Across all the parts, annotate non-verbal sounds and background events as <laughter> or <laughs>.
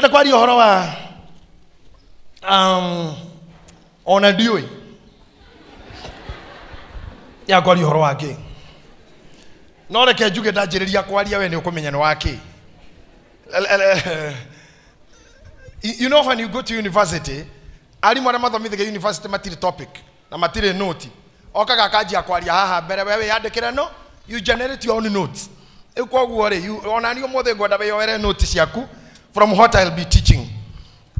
reka twarie uhoro wa um, ona ndiũĩ ya kwaria uhoro wa kĩ no reke njuge ndanjĩrĩria kwaria we nĩ ũkũmenya nĩ wa kĩ you know when you go to university arimũ mwana mathomithagia university matirĩ topic na matirĩ noti okaga akanjia kwaria haha mbere we wĩyandĩkĩre no you generate your own notes rĩu koguo rĩ onani ũmũthĩ ngwenda wĩyoere noti ciaku from what I'll be teaching.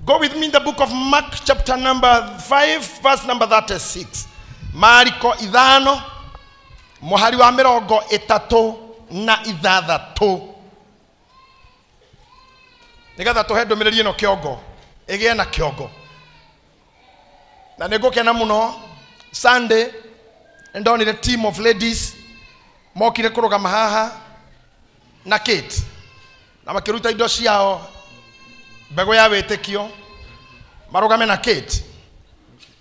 Go with me in the book of Mark, chapter number 5, verse number 36. Mariko Idano, muhari wa mirongo itatu na ithathatu To. tuhe ndumiriri ino Kyogo, igie na kiongo na nigukena muno sunday the team of ladies mokire kurugama haha na kate na makiruta indo ciao mbegå ya wä tä kio marå na kate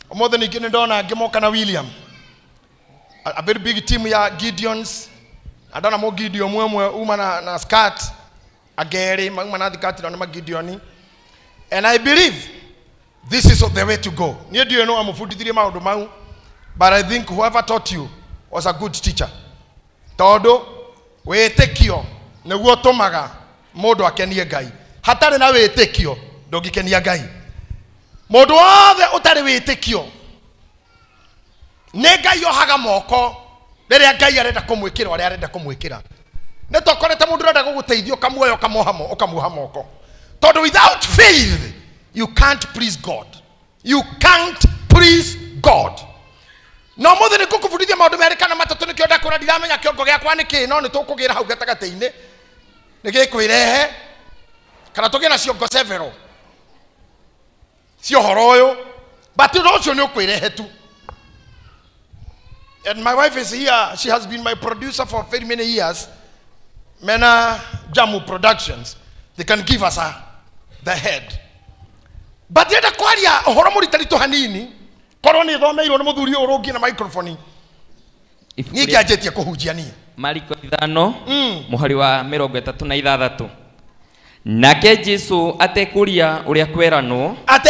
å må thä ningä nä ndona ngä moka na william a, very big team ya gideons na ndona må gideon mwe mwe uma na, na skat agerä mauma na thikati nao nä magideoni and i believe this is the way to go niä ndiå no amå bundithirie maå ndå mau but i think whoever taught you was a good teacher tondå wä tä kio nä guo å tå maga må ndå akenie ngai hatarä na wä tä kio ndå ngä kenia ngai må ndå wothe å tarä wä ngai ohaga moko rä rä ngai arenda kå mwä arenda kå mwä kä ra tokorete må ndå renda gå gå teithia å kamuoya å kamuoha moko tondå without faith you can't please god you can't please god no må thä nä ngå kå bundithia maå ndå merä kana matatå nä kä o ndakå ra ndiramenya kä ongo gä akwa nä kä no nä tå hau gatagatä-inä nä kana tå gä na ciongo severo cia å horo å yå but å ndå å cio nä å kwä rehe tu and my wife is here she has been my producer for very many years mena jamu productions they can give us a, uh, the head but yenda kwaria å horo må ritaritå hanini korwo nä thomeirwo nä må thuri å rå na microphone niä ngä anjä tie kå hunjia niä mariko ithano må mm. hari wa mä rongo ä tatå na ithathatå nake jesu atekuria uria kweranwo ate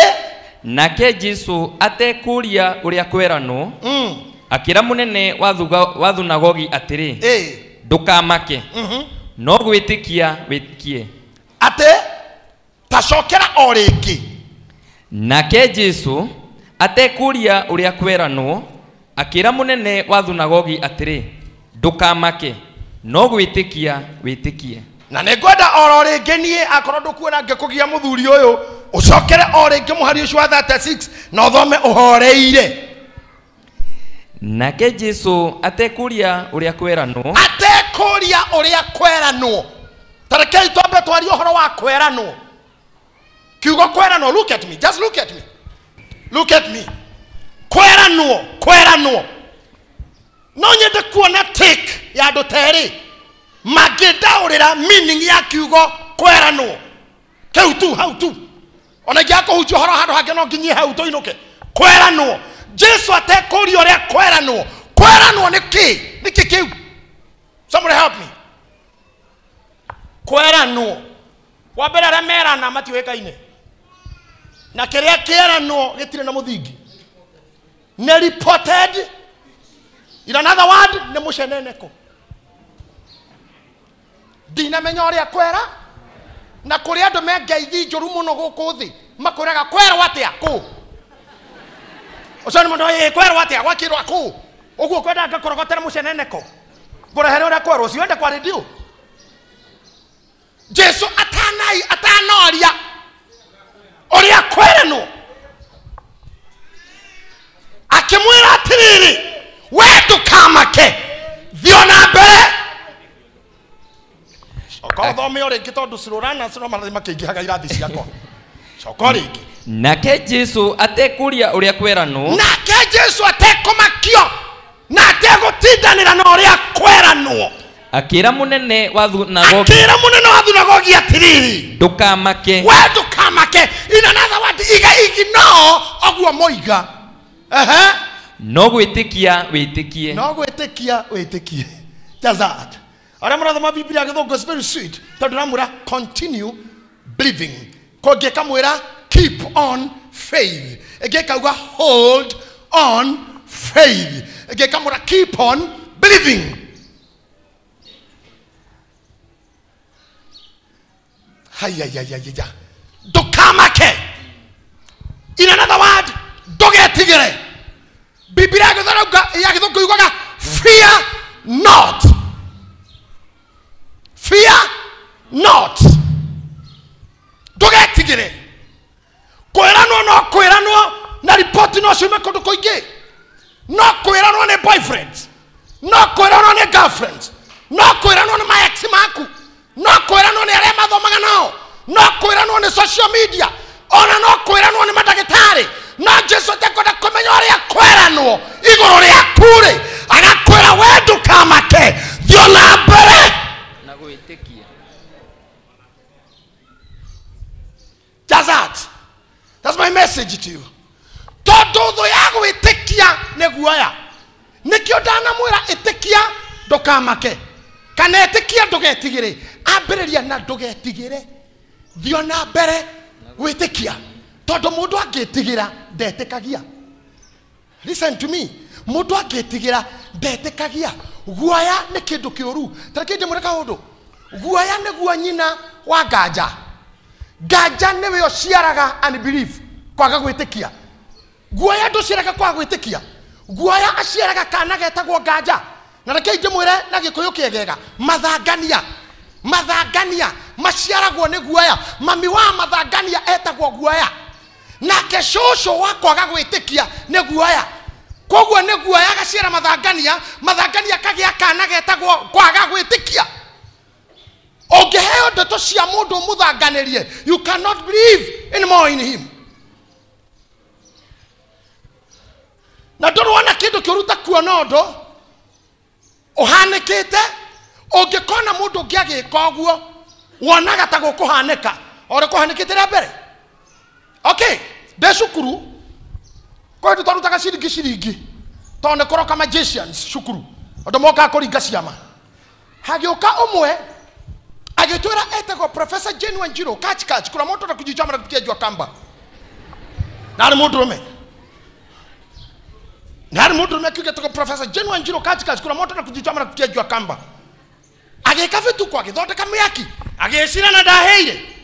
nake jesu atekuria uria kweranwo mm. akira munene wa thunagogi atiri hey. Eh. ndukamake mm -hmm. no gwitikia witikie ate tacokera o ringi nake jesu atekuria uria kweranwo akira munene wa thunagogi atiri ndukamake no gwitikia witikie na nä ngwenda oro rä ngä niä akorwo ndå kuona ngä kå gia må thuri å yå å cokere o rä ngä må hari å cio wa 36 na å thome å horeire nake jesu atekå ria å rä a kweranwo atekå ria å rä a kweranwo kiugo twambe look at me just look at me look at me kweranwo kweranwo no nyende kuona take ya andå terĩ mangĩndaũrĩra meaning ya kiugo kweranwo keu tu hau tu ona ingĩakũhunjia horo handũ hangĩ no nginyie hau ke kweranwo jesu atekũria ũrĩa kweranwo kweranwo nĩ kĩ nĩ kĩ kĩu somebody help me kweranwo wambere arä a merana matiũĩkaine na eranwo gä tirä na må thingi reported in another word nĩ ndinamenya å rä a kwera na kå rä andå me njå ru må no gå kå thä makwä raga kwerwo atä a kå å cio nä må ndå kwerwo atä a gwakä rwa kå å guo kwenda ngakå rogotera må ceneneko ngå rehere å rä a kwerwo cio kwarä ndiå jesu atanai atanoria å rä a kwerenwo akä mwä ra atä rä rä we ndå kamake thiona mbere coka eh. o rĩngĩ tondũ cirũrana ciro marathi makĩingĩhaga irathi ciakwa coka rĩngĩ nake jesu atekũria ũrĩa kweranwo nake jesu atekũmakio na ategũtindanĩra na ũrĩa kweranwo akĩra mũnene wa thunagogi akĩra munene wa thunagogi atiriri ndukamake we ndũkamake inanatha wati iga igino oguo moiga ehe no gwĩtĩkia wĩtĩkie no gwĩtĩkia wĩtĩkie just arĩa marathoma bibilia gĩthũngũ is very sweet tondũ ramwĩra continue believing kũngĩ kamwĩra keep on faith ĩngĩ kauga hold on faith ĩngĩ kamwĩra keep on believing hayayayaya ndũkamake in another word ndũgetigĩre bibilia yagĩthũngũ yugaga fear not Fear not. Ndũgetigĩre. Kwĩranwo no kwĩranwo na report no ciume kũndũ kũingĩ. No kwĩranwo nĩ boyfriend. No kwĩranwo nĩ girlfriend. No kwĩranwo nĩ ma ex maku. No kwĩranwo nĩ arĩa mathomaga nao. No kwĩranwo nĩ social media. Ona no kwĩranwo nĩ mandagĩtarĩ. No Jesu atakwenda kũmenya ũrĩa kwĩranwo igũrũ rĩaku-rĩ agakwĩra we ndũkamake thiĩ o na mbere jazat that's my message to you tondå thå ya gwä tä kia nä guoya nä kä o ndanamwä ra ä tä kia ndå kamake kana ä kia ndå getigä ambä rä ria na ndå getigä re thio na mbere gwä tä kia tondå må ndå angä tigä ra ndetä kagia ndå angä tigä ra ndetä kagia guoya nä kä ndå kä å ru tarä kä guoya nä guo nyina wa nganja nganja nä we å ciaraga kwaga gwä tä kia guoya ndå kwaga gwä guoya aciaraga kana getagwo nganja na reke ingä mwä re na gä kå kä egega mathangania mathangania maciaragwo nä guoya mami wa mathangania etagwo guoya nake cåcå wa kwaga gwä tä kia nä guoya koguo nä guoya gaciara mathangania mathangania kagä a kana getagwo kwaga gwä tä kia ũngĩheo ndeto cia mũndũ mũthanganĩrie you cannot believe anymore in him na ndũrwona kĩndũ kĩũruta kuona ũndũ ũhanĩkĩte ũngĩkona mũndũ ũngĩ agĩka ũguo wonaga ta gũkũhanĩka orĩ kũhanĩkĩte rĩa mbere okay ndĩ cukuru kwĩ ndũ twarutaga ciringi ciringi tondũ nĩ kũroka magicians cukuru andũ mokaga kũringa ciama hagĩũka ũmwe ete kwa profesa jeni wanjiro kachikachi kuna moto takujichomera jua kamba nari mudurume nari mudurume akigetagwo profesa jeni wanjiro kachikachi kuna moto takujichomera jua kamba agika vituko agithondeka miaki agicirana ndaheire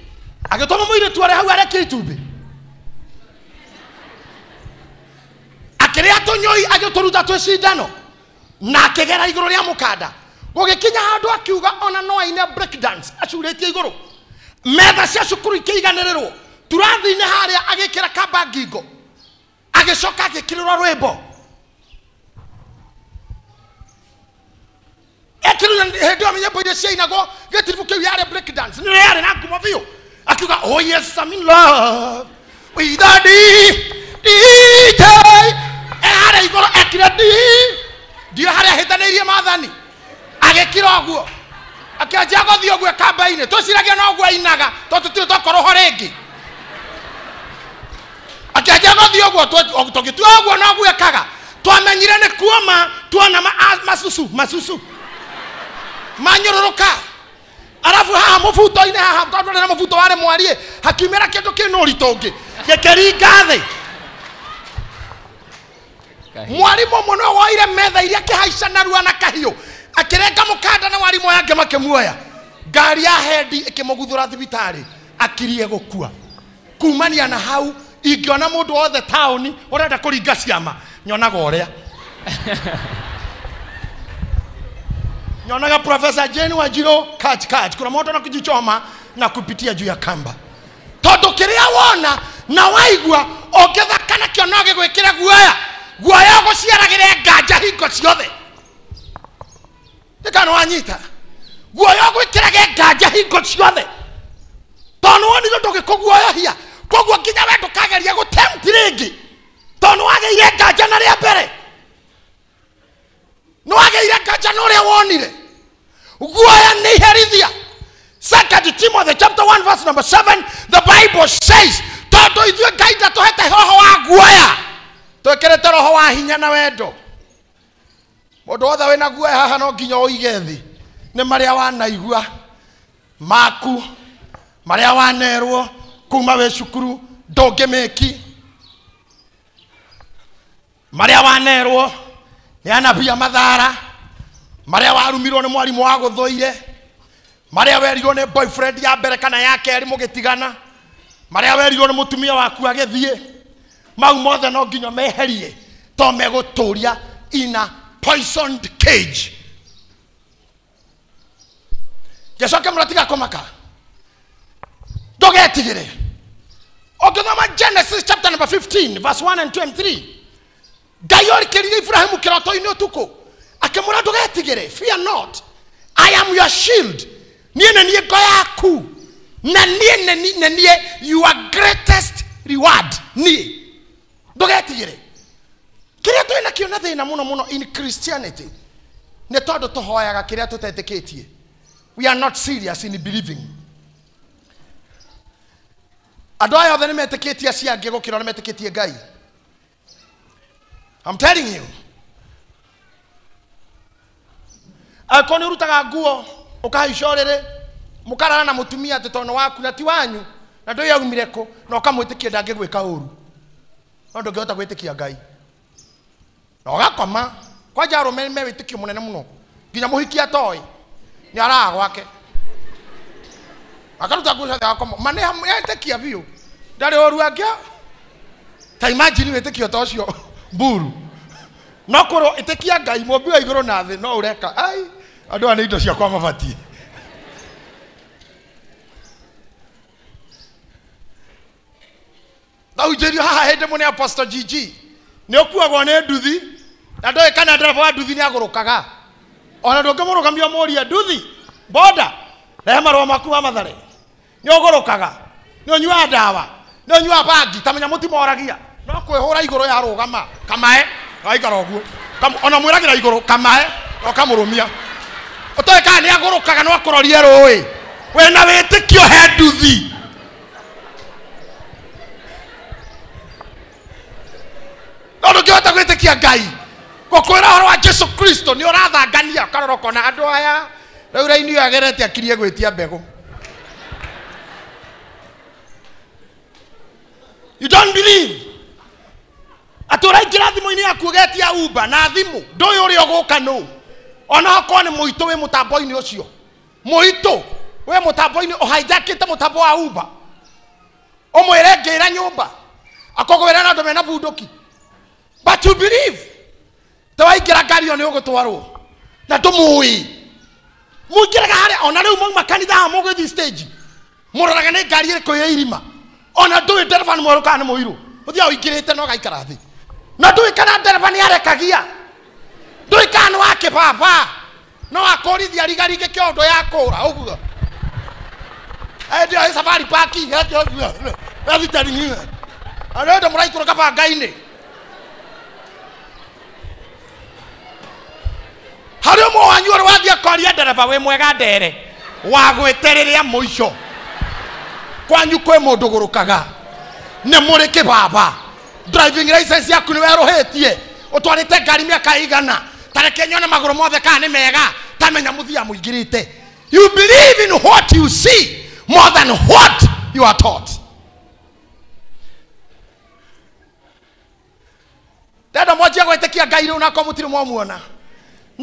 agitoma muiretu aria hau arekia itumbi akiria tunyoi agituruta twi cindano na akigera iguru ria mukanda gũgĩkinya handũ akiuga ona no aine break dance acurĩtie igũrũ metha cia cukuru ikĩiganĩrĩrwo turathi-inĩ harĩa agĩkĩra kamba ngingo agĩcoka agĩkĩrĩrwo rwĩmbo ekĩrire hĩndĩ ĩyo nyĩmbo iria ciainagwo gĩtiribu kĩu yarĩ break dance nĩyo yarĩ na ngumo biũ akiuga oh yes I'm in love with a D DJ eharĩa igoro ekire D ndiyo harĩa hĩtanĩirie maathani kira guo akianjia gå thiä å guo kamba-inä ciragia no guo inaga to tå to koro ho rä ngä akanjia gå thiä å guo tå gä tua å guo no gwäkaga twamenyire nä kuoma tuona macucu masusu manyå rå rå ka arabu haha må buto-inä haha tondå na mufuto wale mwarie hakimera kindu ra kä ndå kä nå ritå ngä gä woire metha iria kä haica narua na kahiå akirenga mukanda na warimũ yake makimuoya ngari ya hendi ikimuguthura thibitari akirie gukua kumania na hau ingiona mundu wothe taũni urenda kuringa ciama nyonaga ũrĩa <laughs> nyonaga profesa jeni kach kach kuna moto na kujichoma na kupitia juu ya kamba tondå kiria wona na waigua å ngä thaka na guoya guoya guciaragire nganja hingo ciothe ikana wanyita guoya gwikirage nganja hingo ciothe tondu wo nithu ndugikuguoyohia koguo nginya we ndukageria gutempt ringi tondu wageire nganja na ria mbere ni nganja na uria wonire guoya ni iherithia second timothy chapter 1 verse number 7 the bible says tondu ithuĩ ngai ndatuhete hoho wa guoya twikirite roho wa hinya na wendo mundu wothe wina guo haha no nginya uige thi ni maria wanaigua maku maria wanerwo kuma shukuru cukuru meki maria wanerwo ni anabia madhara maria warumirwo ni mwarimu wa guthoire maria werirwo ni boyfriend ya mbere kana ya keri mugitigana maria werirwo ni mutumia waku agithie mau mothe no nginya meherie to megũtũria ina poisoned cage jesoke muratiga komaka dogetigire ogithoma genesis chapter number 15 verse 1 and 2 and 3 ngai orikirire ibrahimu kiroto-ini utuku akimura ndugetigire fear not i am your shield niä nä niä ngo yaku na niä nä niä your greatest reward niä ndå getigä re kiria twina kio na thina muno muno in christianity ni tondu tuhoyaga kiria tutetikitie we are not serious in believing andå aya othe nä metĩkĩtie acia angĩ gũkĩra nĩ tie ngai I'm telling you nguo å ũrutaga rä rä må karara na tumia atä tondũ waku na ti wanyu na ndũĩ aumire kå na ka å ru no tä kia ngai na ũgakoma kwanja arũme me wĩtĩkio må no nginya mũhiki atoä nä araga gwake akaruta nguo kia biå ndarä å ru angä ũru angĩa ta imagine wĩtĩkio ta ũcio <laughs> mburu no tä kia ngai mũmbi wa rå na thä no ũreka ai andå aya nä indo ciakwa mabatiĩ thau rio haha hĩndĩ mũne apostle gg nä å kuagwo nä nduthi na ndoä kana ndereba wa nduthi nä agå rå kaga ona ndå ngä må rå gamia måria nduthi boda rehe marå maku wa mathare nä å gå rå kaga nä å nyuaga ndawa nä å nyuaga bangi tamenya må timoragia no kwä hå ra igå rå ya rå gama kamae agaikara å guo ona mwä ragä ra igå rå kamae okamå rå mia å toä kana nä agå rå kaga no akå rorie rå ä na wä tä kio he nduthi no ndå ngä hota gwä tä kia ngai ngå kwä ra horo wa jesu kristo nä å rathangania karora kona andå aya rä u raini å agerete akirie gwä tia mbegå you don't believe atå raingä ra thimå-inä yaku ũgetia umba na thimå ndå yå å rä a å gå ka nå ona okorwo nä må itå wä må tambo-inä å cio må itå wä må tambo-inä å hainjakä te må tambo wa umba å mwä re ngä ra nyå mba akogwä ra na andå mena bundå ki but you believe tawaingira ngari yo ni ugutwarwo na ndumui muingiraga haria ona riu mauma kanitha ha mugithi stage muroraga ni ngari iriku ya irima ona ndui ndereba ni mweru kana ni muiru uthiaga uingirite na ugaikara thi na ndui kana ndereba ni arekagia ndui kana ni wa kibaba no akorithia rigarige kiondo yakura uguo ndio safari paki yathitari nyinga arenda muraikuru kabangaini harä å mwe wanyu å rä wathiä akoria ndereba wä mwega ndere wagwä te rä rä a må ico kwanyu kwä må ndå gå rå kaga nä må rä kä baba yaku nä werå hä tie å twarä te ngari mä aka igana tareke nyone magå rå mothe kana nä mega tamenya må thia må ingä rä you believe in what you see more than what you are taught ndenda mwanjia gwä tä kia ngai rä u nakorwo må tirä mwamuona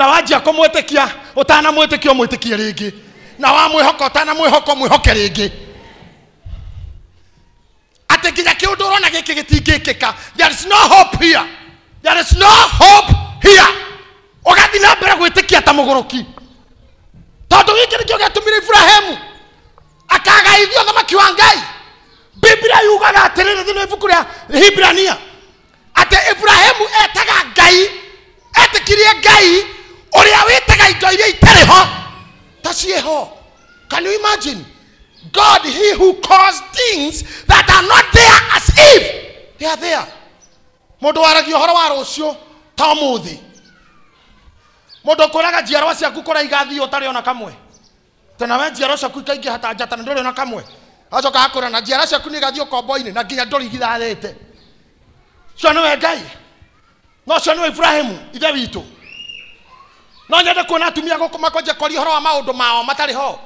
na wanjia kå mwä tä kia å tanamwä na wa mwä utana å mwihoke ringi å mwä hoke rä giki atä there is no hope here there is no hope here kä na mbere gwä ta muguruki gå rå ki tondå gä kä nä kä o gä atå mire iburahemu akagaithio thamaki wa ngai bibilia yugaga atä rä rä thä no ibuku rä a hibrania atä iburahemu etaga ngai etĩkirie ngai uria witaga indo iria itari ho ta ciĩ ho can you imagine god he who calls things that are not there as if they are there mundu waragia uhoro wa rucio ta umuthi mundu kuraga njiarwa ciaku kuraiga thii utari ona kamwe tenawe njiarwa ciaku ikaingä hata njatana ndå rä ona kamwe acoka akå na njiarwa ciaku nä igathiä kombo-inä na nginya ndå rigithathä te cio nä we ngai nocio nä we iburahimu ithe witå no nyende kuona atumia guku kå makonja kori horo wa maundu mao matari ho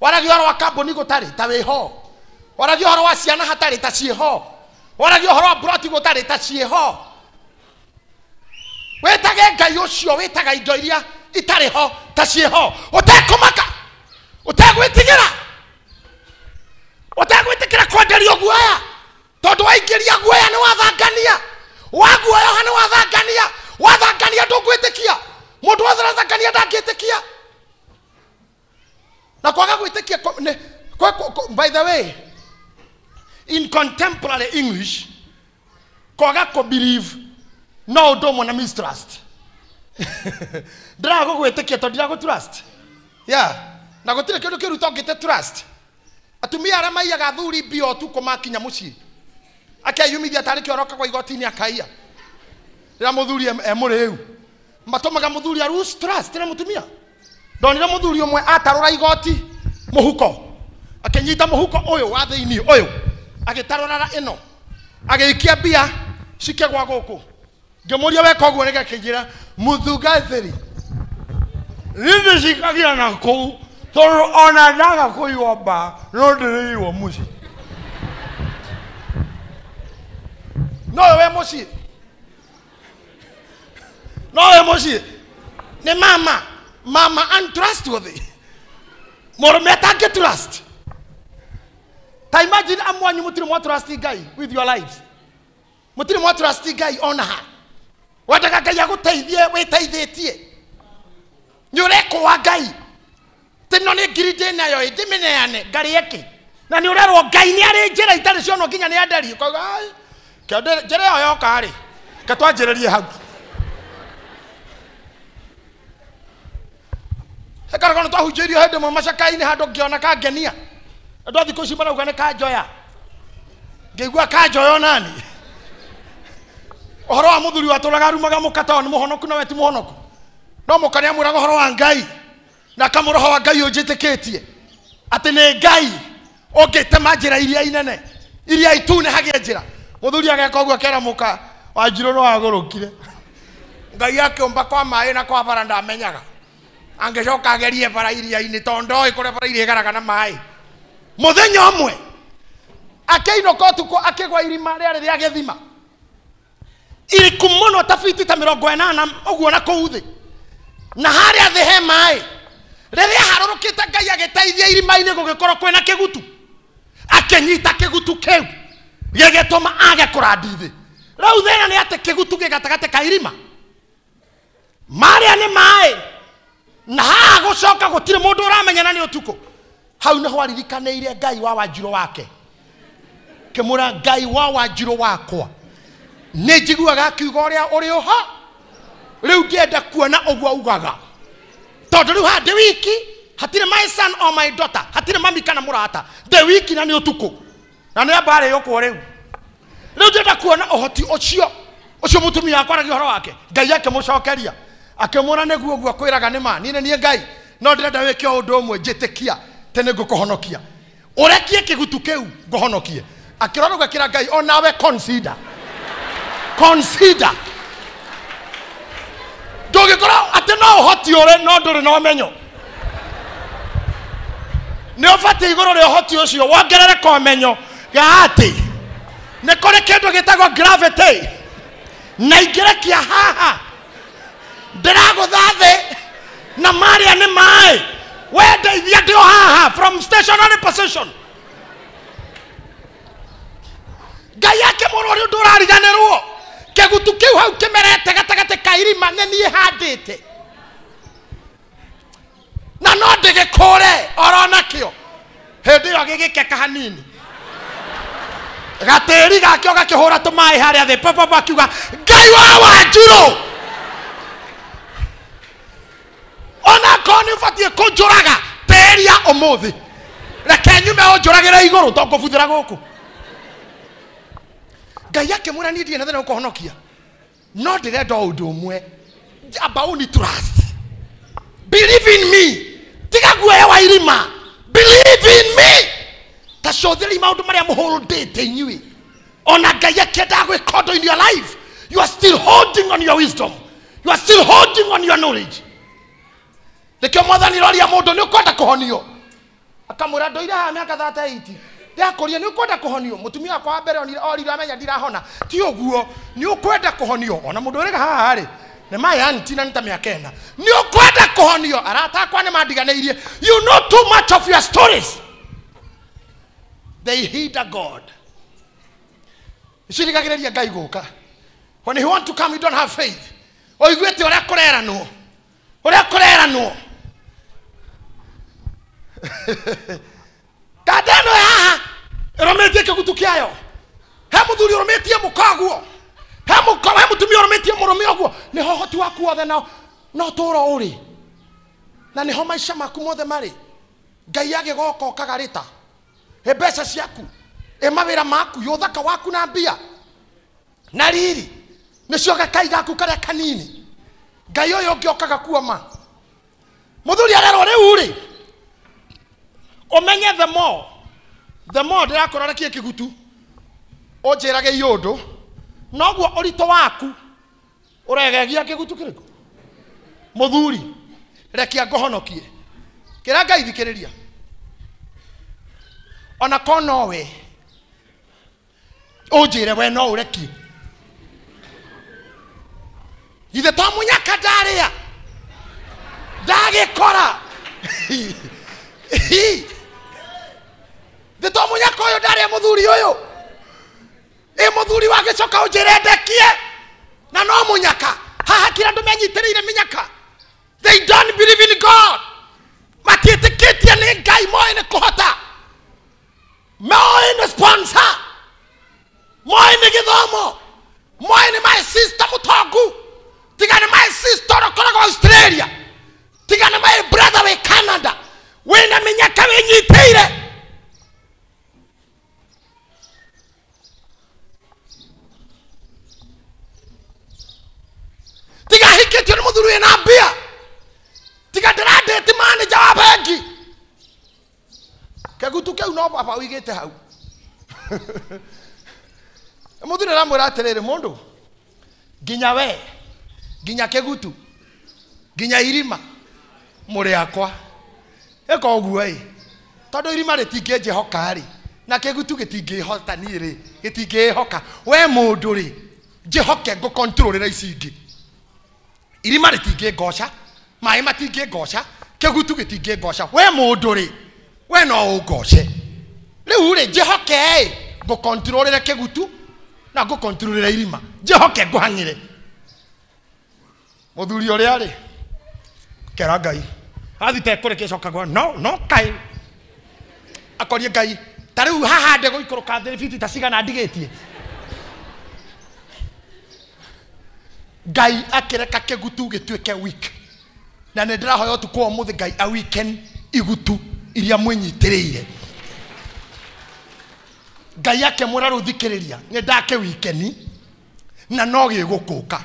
waragia å horo wa kambå gutari ta wä ho waragia å horo wa ciana hatari ta ciä ho waragia å horo wa broti gutari ta ciä ho wä ngai ucio wetaga indo iria itari ho ta ciä ho å utegwitigira maka å tegwä tigä ra å tegwä tä kä ra kwenderio guoya tondå waingä guoya nä wathangania waguoyoha nä wathangania wathangania ndå mundu wothe ũrathakania ndangĩtĩkia na kwaga gwĩtĩkia by the way in contemporary english kwaga believe no ũndũ ũmwe na mistrust <laughs> ndĩraga gũgwĩtĩkia tondũ ndiraga trust yeah na gũtirĩ kĩndũ kĩru tongĩte trust atumia arĩa maiyaga thuri mbia ũtukũ makinya mũciĩ akeyumithia tarĩ kwa igoti-inĩ akaiya rĩrĩa mũthuri emũrĩu e em matumaga muthuri arusi trust na mutumia ndonire muthuri umwe atarora igoti muhuko akenyita muhuko uyu wa thiini uyu agitarorara ino agiikia mbia cikegwa guku ngimuria weka uguo nigakinjira muthugathiri rindi shikagira na kuu toro ona ndaga kuigwa ba no ndiriirwo muci <laughs> no we mucii na ɔyɛ mɔhyie ne mama mama untrustworthy mɔrɔmɛ target trust ta imagine amoa nyi mutiri mɔ trusty guy with your life mutiri mɔ trusty guy ɔna ha wadaka ngai agũteithie wĩteithĩtie nĩ ũrekũa ngai tĩ no nĩ ngiri ndĩ nayo ĩ ndĩmĩneane ngarĩ ĩkĩ na ni ũrerwo ngai nĩ arĩ njĩra itarĩ cionwo nginya nĩ andari koiga njĩra ĩyo yoka rĩ ketwanjĩrĩrie hau karagwo nä twahunjäirio hä ndä mwe macakainä handå ngä ona kangenia andå thikå ici marauga nä kanjoya ngä igua kanjoya onani å horo wa må thuri watå raga rumaga må katao nä må honoku nawe ti må honoku no må kanä amwä horo wa ngai na kamå roho wa ngai å njä tä kä tie atä nä ngai å ngä tema njä ra iria inene iria itune hagä njä ra må thuri ageka å guo akera må ka wanjirå no agå rå kire ngai akä å mba kwa maä na kwa bara ndamenyaga angecoka agerie bara iria-inä tondå ä kå rä a bara iria garaga na maä må thenya å mwe akäinåka å tukå akä gwa irima rä arä rä agethima iriku må no tabiti ta mä rongo enana å guo na kå u thä na harä a thä he maä rä rä a harå rå kä te ngai agä teithia irima-inä gå gä korwo kwä na kä gutu akä nyita kä gutu kä u gä gä tå ma age kå randiithä rä u thä na nä atä kä gutu gä gatagatä ka irima marä a nä maä na haha gucoka gutire mundu uramenyana ni utuko hau niho aririkanĩire ngai wa wanjirũ wake kĩmũra ngai wa wanjirũ wakwa nĩ njiguaga akiuga ũrĩa ũrĩ ũha rĩu ngĩenda kuona ũguo augaga tondũ rĩu handĩ wiki hatirĩ my son or my daughter hatirĩ mami kana mũrata the wiki na nĩ ũtukũ na nĩ ambarĩ yũkwo rĩu rĩu ndĩenda kuona ũhoti ũcio ũcio mũtumia wakwa aragia ũhoro wake ngai akĩmũcokeria akĩmwĩra nĩguo guo kwĩraga nĩ ma nĩ ngai no ndĩrenda mwe ũndũ ũmwe njĩtĩkia te nĩ ngũkũhonokia ũrekie kĩgutu kĩu ngũhonokie akĩrora ra ngai onawe consider consider ndũngĩkorwo atä no å ũrĩ no rä na ũmenyo nĩ ũbatiĩ igũrũ hoti ũhoti ũcio wongerere menyo ga kå rä kä ndå gä gravity na ingĩrekia haha ndiragutha thi na maria ni maĩ we ndeithia ndĩ haha from stationary position ngai akĩmũrwo nĩ ũndũ ũrariganĩrwo kĩgutu kĩu hau kĩmerete gatagatĩ ka irima nĩ niĩ handĩte na no ndĩgĩkũre oro nakĩo hĩndĩ ĩyo gĩgĩkeka hanini gatĩri gakĩo gakĩhũra tũmaĩ haria thĩ papa akiuga ngai wa wanjirũ ona korwo nä å batiä kå njå raga tĩria å må thä reke nyume å njå ragä ra igå rå tongå buthä ra gå kå ngai akä mwä ra niä ndirä nathä nä gå kåhonokia no ndä renda å ndå å mwe ambaåni believe in me tiga guoya wa irima believe in me ta cotheri maundu maria muhurundite inyui ona ngai akiendaga gwika undu in your life you are still holding on your wisdom you are still holding on your knowledge nikio mwathani roria mundu ni ukwenda kuhonio akamwira ndoire haha miaka thate iti ndakũria nĩ ũkwenda kũhonio mũtumia wakwa wa mbere orire amenya ndirahona ti ũguo ni ukwenda kuhonio ona mũndũ ũrĩga haha rĩ nĩ mayantina nĩ ta mĩaka ĩna nĩ ũkwenda kũhonio arata akwa nĩ mandiganĩirie you know too much of your stories they hate a god cirigagĩrĩria ngai gũka when he want to come you don't have faith oiguĩte ũrĩa kũreranwo ũrĩa kũreranwo <laughs> kadeno ya haha ä romä tie kä gutu kä ayo he må thuri å rå mä tie må koguo he må rå må rå mä guo waku no tå ro å na nä ho maica maku mothe marä ngai agä goka å kagarä ta ä mbeca ciaku ä mawä ra maku yå thaka waku na mbia na riri nä cio gakai gaku kare kanini ngai å yå ngä okaga kuoma må thuri arerwo rä umenye the more the more ndirakorora kie kigutu unjirage iundu noguo uritu waku uregegia kigutu kiriku muthuri rekia ngohonokie kira ngai thikiriria ona kono we unjire we no urekie githe to munyaka ndaria ndagikora <laughs> thä to må nyaka å yå ndarä e må thuri å yå e ä må thuri wa gä coka å njä rendekie na no må nyaka haha kira andå menyitä rä ire mä nyaka they don't believe in god matiä kä tie nä ngai moä nä kå hota moä nä sponsor moä nä gä thomo moä nä maä sista må tongu tiga nä maä sista å rä koragwo australia tiga nä maä brother wä canada wä na mä nyaka wä nyitä ire tigahikitio nä må thuri wä na mbia tiga ndä randä ti wa bengi kegutu kä u no baba å igä te hau <laughs> må thuri aramwä ra atä rä rä må ndå nginya we nginya kä gutu nginya irima må rä akwa ä ka å guo ä tondå irima rä tingä njä hokarä na kä gutu gä tingä hotani rä gä tingä hoka we må ndå rä njä hoke ngå rä ra ici ingä irima rĩtingĩ ngoca maĩ matingĩ ngoca kĩgutu gĩtingĩ ngoca we mũndũ rĩ we no ũngoce rĩu rĩ njĩhoke ngũkontirũrĩre kĩgutu na re irima njĩhoke ngũhang'ĩre mũthuri ũrĩa rĩ kera ngai athi tekũrĩkia coka gwa no no kaĩ akorie ngai ta rĩu haha nde gũikũrũka thiribiti ta cigana ndigĩtie ngai akireka kigutu gituike weak na nä ndä rahoya å wa må thä ngai awiken igutu iria mwä nyitä rä ire ngai akemwä ra rå thikä rä ria nä ndake wikeni na no gä gå kå ka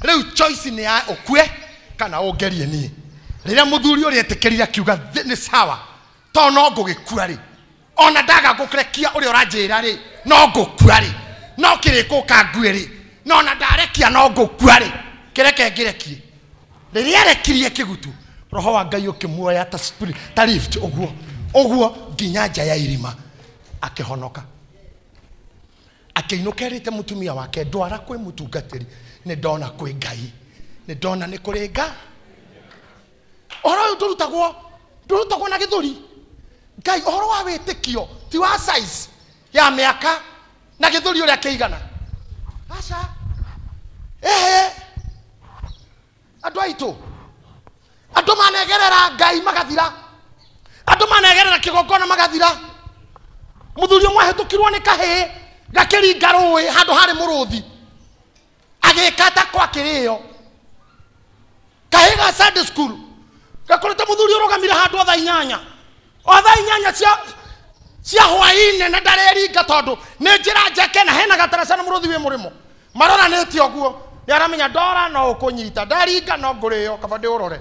rä u nä ya å kue kana å ngerie niä rä rä a må thuri å rä etä kä sawa to no ngå gä kua rä ona ndaga gå kå rekia å rä a å ranjä ra rä no kua rä no rä kå ka rä no na ndarekia no ngũkua rĩ rä ngĩrekie rĩrĩa arekirie gutu roho wa ngai ũkĩmuoya ta spirit ta lift ũguo ũguo nginya nja ya irima kerä te må tumia wake ndwara tungatä ri nä ndona kwä ngai nä ndona kå rä nga ũhoro ũyũ ndũrutagwo rutagwo na ri ngai horo wa kio ti wa size ya aka na a kä igana Asha. Eh. Andå aitå. Andå manegerera ngai magathira. Andå manegerera kä gongona magathira. Må thuri å mwahä tå kirwo nä kahä gakä ringa rå ä handå harä må rå thi agä ka ta kwakä rä yo kahä ga gakorä te må thuri å rå gamire handå o inyanya o inyanya cia cia hwainä na ndareringa tondå nä njä ra njeke na hena gataraca na må rå thi wä må rä maroranä å guo nä aramenya ndora no å kå nyita ndaringa no ngå rä o kaba ndä å rore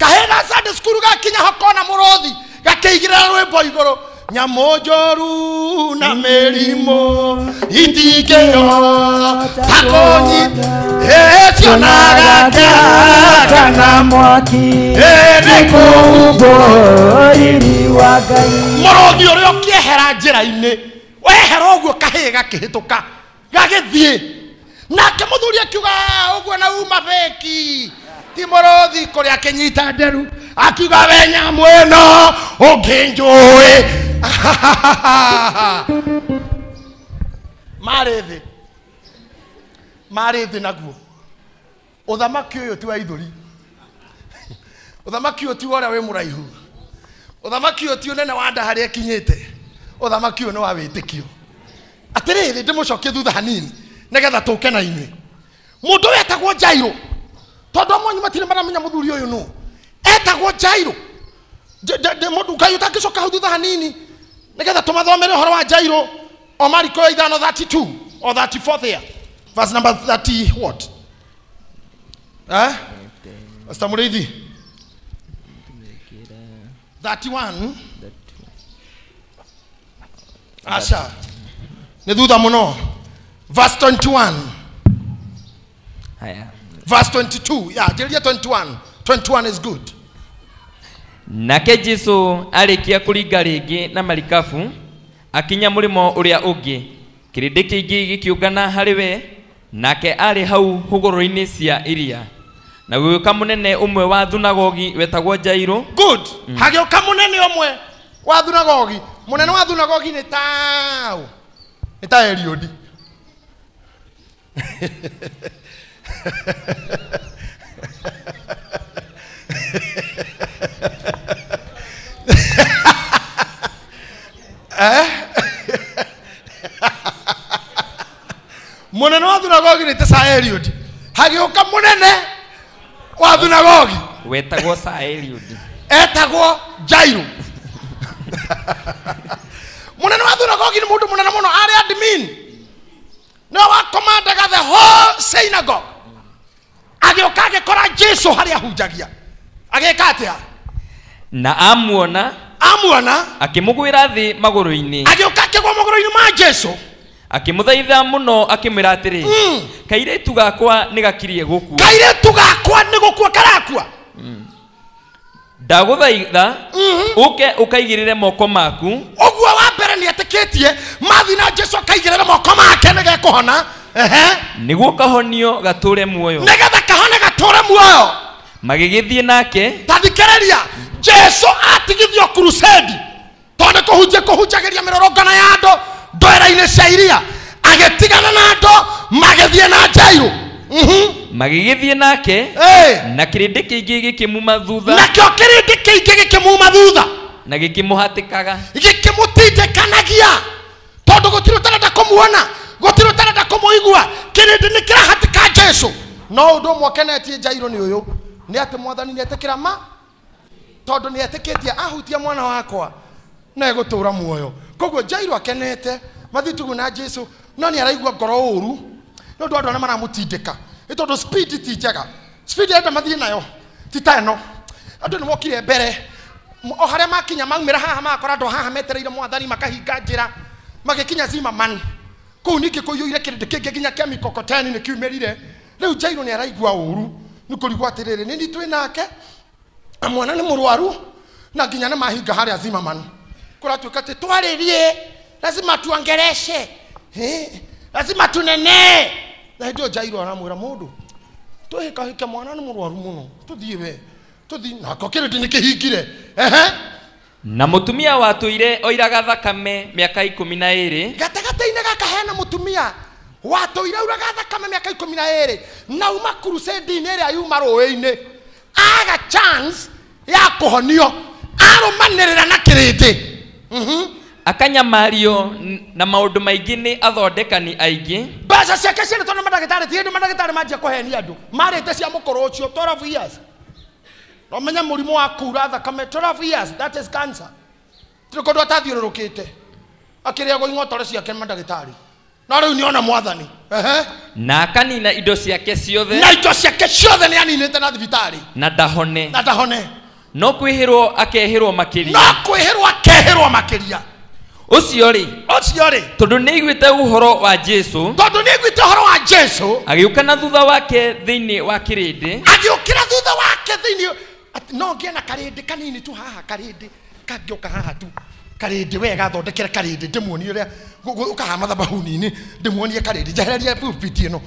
kahä ga candä cukuru gakinya hokona må rå thi gakä igä mbo igå rå nyamojoru na mm-hmm. merimo itikeyo takonyi ecionaga kaka kana mwaki nikumbũriri wa ngai kä ehera njä ra-inä wehera tå ka gagä thiä nake mũthuri akiuga ũguo na uma beki ti mũrũthi akä nyita nderu akiuga we nyamũ ĩno ũngĩnjũĩ marä thä marä thä naguo å thamaki å yå ti wa ri å thamaki å ti wa å rä a wä må raihu å thamaki å ti å nene wa nda harä a ä te å thamaki å nä wa wä tä kio atä rä rä ndä må cokie thutha hanini getha tå ke na inyuä må ndå å etagwo njairå tondå amwanyu matirä maramenya må thuri å yå nå etagwo njairå må ndå ngai å tangä coka hau thutha hanini nigetha tumathomere horo wa jairo o mariko ya ithano 32 or 34 there verse number 30 what eh asta Murithi 31 asha nä thutha må verse 21 haya verse 22 yeah, 21 21 is good nake jesu arĩkia kũringa rĩngĩ na marikabu akinya mũrĩmo uria ũngĩ kĩrĩndĩ kĩingĩ gĩkĩũngana harĩ we nake arĩ hau hũgũrũrũ-inĩ cia iria na gũgĩũka mũnene ũmwe wa thunagogi wetagwo jairũ good mm. hagĩũka mũnene ũmwe wa thunagogi mũnene wa thunagogi ni taũ nĩ ta eriũndi <laughs> Eh? <laughs> munene wa thunagogi nä te ca hagä å ka nene wa thunagogi wetagwo ca eliod etagwo jairo munene wa thunagogi nä må ndå må nene må no arä admin nä we wakomandaga the whole synagogue agä å ka agä kora jesu harä ahunjagia agä ka atä na amuona amuona akimugwira thi maguru-ini agiuka akigwa maguru-ini ma jesu akimuthaitha muno akimwira atiri mm. kairitu tugakwa ni gakirie gukua kairitu gakwa ni gukua karakua mm. ndaguthaitha mm -hmm. uke hmm. ukaigirire moko maku uguo wa mbere ni etikitie mathi na jesu akaigirire moko make ni gekuhona niguo kahonio re muoyo getha kahone re muoyo thiä nake tathikiriria jesu atigithio kurusedi tondu kuhunjia kuhunjagiria mirorongano ya andå ndwera inä cia iria agitigana na andu magethie na njairu magigithie mhm. nake na kirindi kiingi gikimuma thutha nakio kirindi kiingi gikimuma thutha na gikimuhatikaga gikimutindikanagia tondu gutiri utarenda kumuona gutiri nä kä rahatä ka jesu no å mwakenetie ukenetie nä ni yå ni atä mwathani ni etikira ma tondu ni etikitie ahutia mwana wakwa na egutura muoyo koguo jairo akenete mathitugu na jesu no ni araigua ngoro uru ni undu andu aria maramutindika ni tondu speed ti njega speed enda mathie nayo ti ta ĩno andu ni mokire mbere o haria makinya maumira haha makora andu haha metereire mwathani makahinga njira magikinya zima man kuu ningä kå iyå ire kä rä ndä kä ngä nginya kä mikokoteni nä kä rire rä u jairo nä araigua å ru nä kå rigwo atä rä rä nä ni nake amwana nä må rwaru na nginya nä mahinga harä a zimamanu kå ratuä ka atä lazima tuongereshe eh? lazima tunene na hä ndä ä yo jairwo aramwä ra må ndå tå hä kahä mwana nä må rwaru må no tå thiä we tå thiä nako kä rä ndä nä kä hingire ehe na mutumia watũire oiraga thakame mĩaka ikũmi na ĩrĩ gatagatĩ-inĩ gaka hena mũtumia watũire auraga thakame mĩaka ikũmi na ĩrĩ na uma kurusedi-inĩ ĩrĩa yuma rũĩ-inĩ aga chance ya kuhonio arumanirira na kirindi mm -hmm. akanyamario na maundu maingi ni athondekani aingi mbeca ciake ciarĩtwo nĩ madagitari ti hĩndĩ mandagĩtarĩ manjia kũhenia andũ marĩte cia mũkũrũ ũcio 12 years nomenye murimu wa kuura thakame 12 years that is cancer tirĩ kũndũ atathiũrũrũkĩte akĩrĩagwo ing'otore ciake nĩ mandagĩtarĩ na rä u nä ona mwathani na akanina indo ciake ciothe na indo ciake ciothe nä aninä te na thibitarä na ndahone na ndahone no kwä hä rwo akehä rwo makä ria no kwä hä rwo rwo makä ria rä rä tondå nä aiguä te uhoro wa jesu tondå nä aiguä te uhoro wa jesu agä å ka na thutha wake thä inä wa kä rä ndä agä å kä ra thutha wake thä inä no ngä na karä ndä kanini tu haha karä ndä kangä å ka haha tu karindi wega thondekere karindi ndimuonie uria ukahama thabahuni-inä ndimuonie karindi njehererie pulpiti ä mhmm.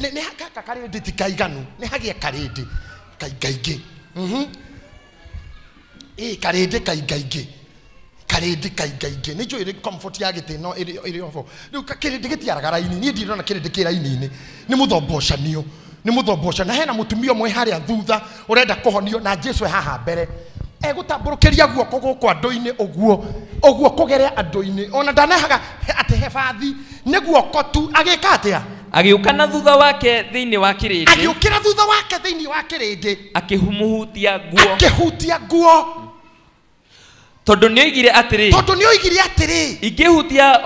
no gaka karindi ti kaiganu nä hagä karindi kaingaingä ä karindi kaingaingä karindi kaingaingä nä njå ä ya gä tä no ä obo rä u kärindi gä tiaraga raini niä ndirona kärindi kä raini-inä nä må thombocanio nä na hena må tumia mwe harä a thutha å renda kå honio na jesu e haha mbere egũtambũrũkĩria guoko gũkũ andũ-inĩ ũguo ũguo kũgerea andũ-inĩ ona ndanehaga atĩ hebathi bathi nĩ guoko tu agĩka atĩa agĩũka na thutha wake thĩinĩ wa kĩrĩndĩ agĩũkĩra thutha wake thĩinĩ wa kĩrĩndĩ akĩmũhutia guo akĩhutia nguo tondå nä oigire atärä tondå nä oigire atärä ingähutia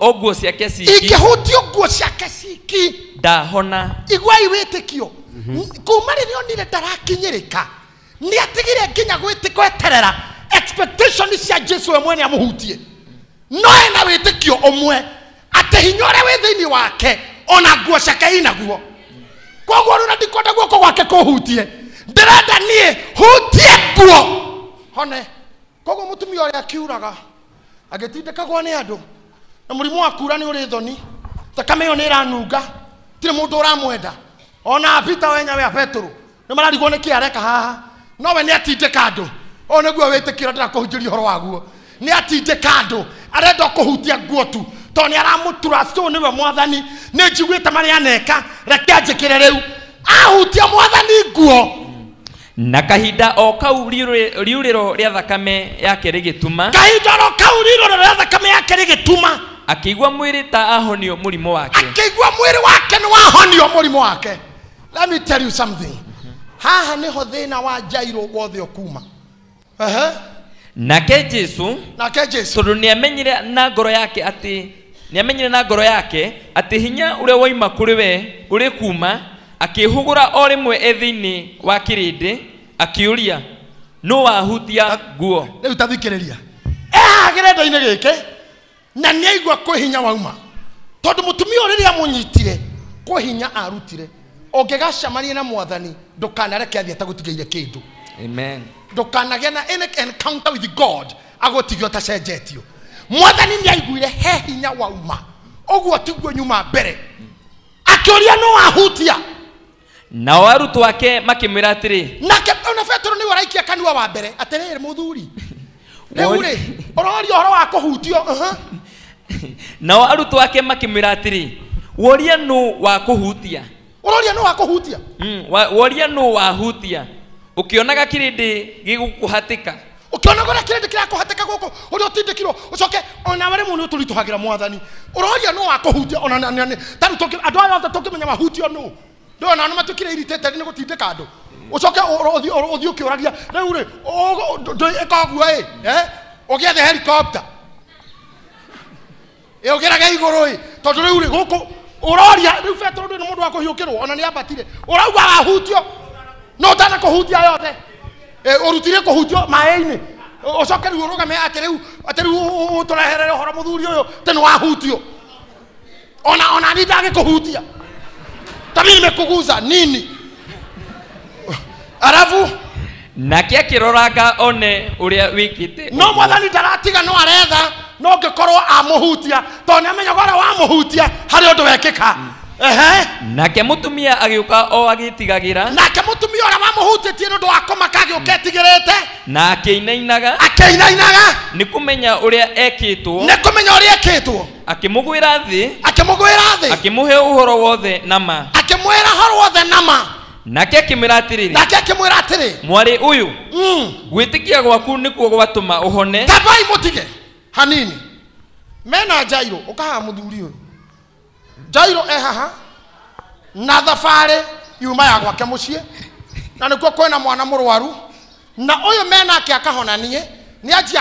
o nguo ciake ciki ingähutia nguo ciake ciki ndahona iguai wä tä kio kuma rä rä onire ndarakinyä rä ka niatigire nginya gweterera expectation cia jesu we mwene amuhutie no ena witikio umwe ati hinya uria wi thiini wake ona nguo ciake inaguo koguo rä na ndikwenda guoko gwake kåhutie ndärenda niä hutie nguo hone koguo må tumia å rä a akiuraga agä tindäkagwo nä andå na må rimå wa kura nä å rä thoni takame yo nä ranunga tirä må ndå å ramwenda ona pita wenya a petero nä mararigwo nä kä areka haha nowe nä atindä andå å nä guo wä tä kä ro ndä rakå hunjä ria å horo waguo nä atindä andå arenda kå hutia nguo tu tondå nä aramå tura nä we mwathani nä njiguä te marä aneka reke anjä kä re rä u ahutia mwathani nguo na kahinda o kau riuriro ria thakame yake rigituma kahinda ro kau riuriro ria thakame yake rigituma akiigua mwiri ta ahonio murimu wake akiigua mwiri wake ni wahonio murimu wake let me tell you something haha niho thina wa jairo wothe ukuma ehe nake jesu nake jesu tondu niamenyire na ngoro yake ati niamenyire na ngoro yake ati hinya uria waima kuri we uri kuma akihugura o rimwe e thiini wa kirindi akiuria no wahutia nguo riu tathikiriria ehagirenda-ini giki na niaigua kwi hinya wauma tondu mutumia riria munyitire kwi hinya arutire ũngĩgacemania na mwathani ndũkanareke athi atagũtigĩire kĩndũ amen ndũkanagĩa na any encounter with god agũtigia ũtacenjetio mwathani ni aiguire he hinya wauma ũguo tiguo nyuma mbere akĩũria no wahutia nao arutwo ake makĩmwĩra atĩrĩ nake ona betero nĩwe araikia kanua wa mbere atĩrĩrĩ mũthuri rĩu rĩ ũroria ũhoro wa kũhutio uh-huh. nao arutwo ake makĩmwĩra atĩrĩ woria nũ wa kũhutia uroria no wakuhutia mm woria no wahutia ukionaga kirindi gigukuhatika ukionaga kirindi kirakuhatika guku uria utindikirwo ucoke ona wari muntu uturituhagira mwathani uroria no wakuhutia ona ni tani tuki andu aya othe menya wahutia no ndio ona ona matukire iritete ni gutindika andu ucoke uthi uthi ukiuragia riu ri ikoguo ikagwa e eh ä the helicopter rage igå rå ä tondå rä u rä gå uroria riu petero ndå nä må ndå wa kå hiå ona nä ambatire å wahutio no å tana kå hutia yothe å rutire kå hutio maä-inä å coke rä u å rå game atä rä u reherere å horo må thuri å yå tä nä wahutio ona ona ni kå hutia tami nä kå nini arafu nake akä roranga one å rä a wä kä te no mwathani ndaratiga no aretha no ngikorwo amuhutia to ni amenya gore wamuhutia hari undu wekika ehe nake mutumia agiuka o agitigagira nake mutumia ora wamuhutitie ni ndå wa kumaka rä te na akiinainaga akiinainaga ni kumenya uria ekitwo ni kumenya uria ekitwo akimugwira thi akimugwira thi akimuhe uhoro wothe nama akimwira horo wothe ma nake atä rä nake å yå mwari uyu gwitikia gwaku nikuo gwatuma uhone tabai mutige hanini mena jairo ukaha muthuri uyu jairo e haha na thabarä yuma ya gwake ciä na kwä na mwana murwaru na yå menake akahonanie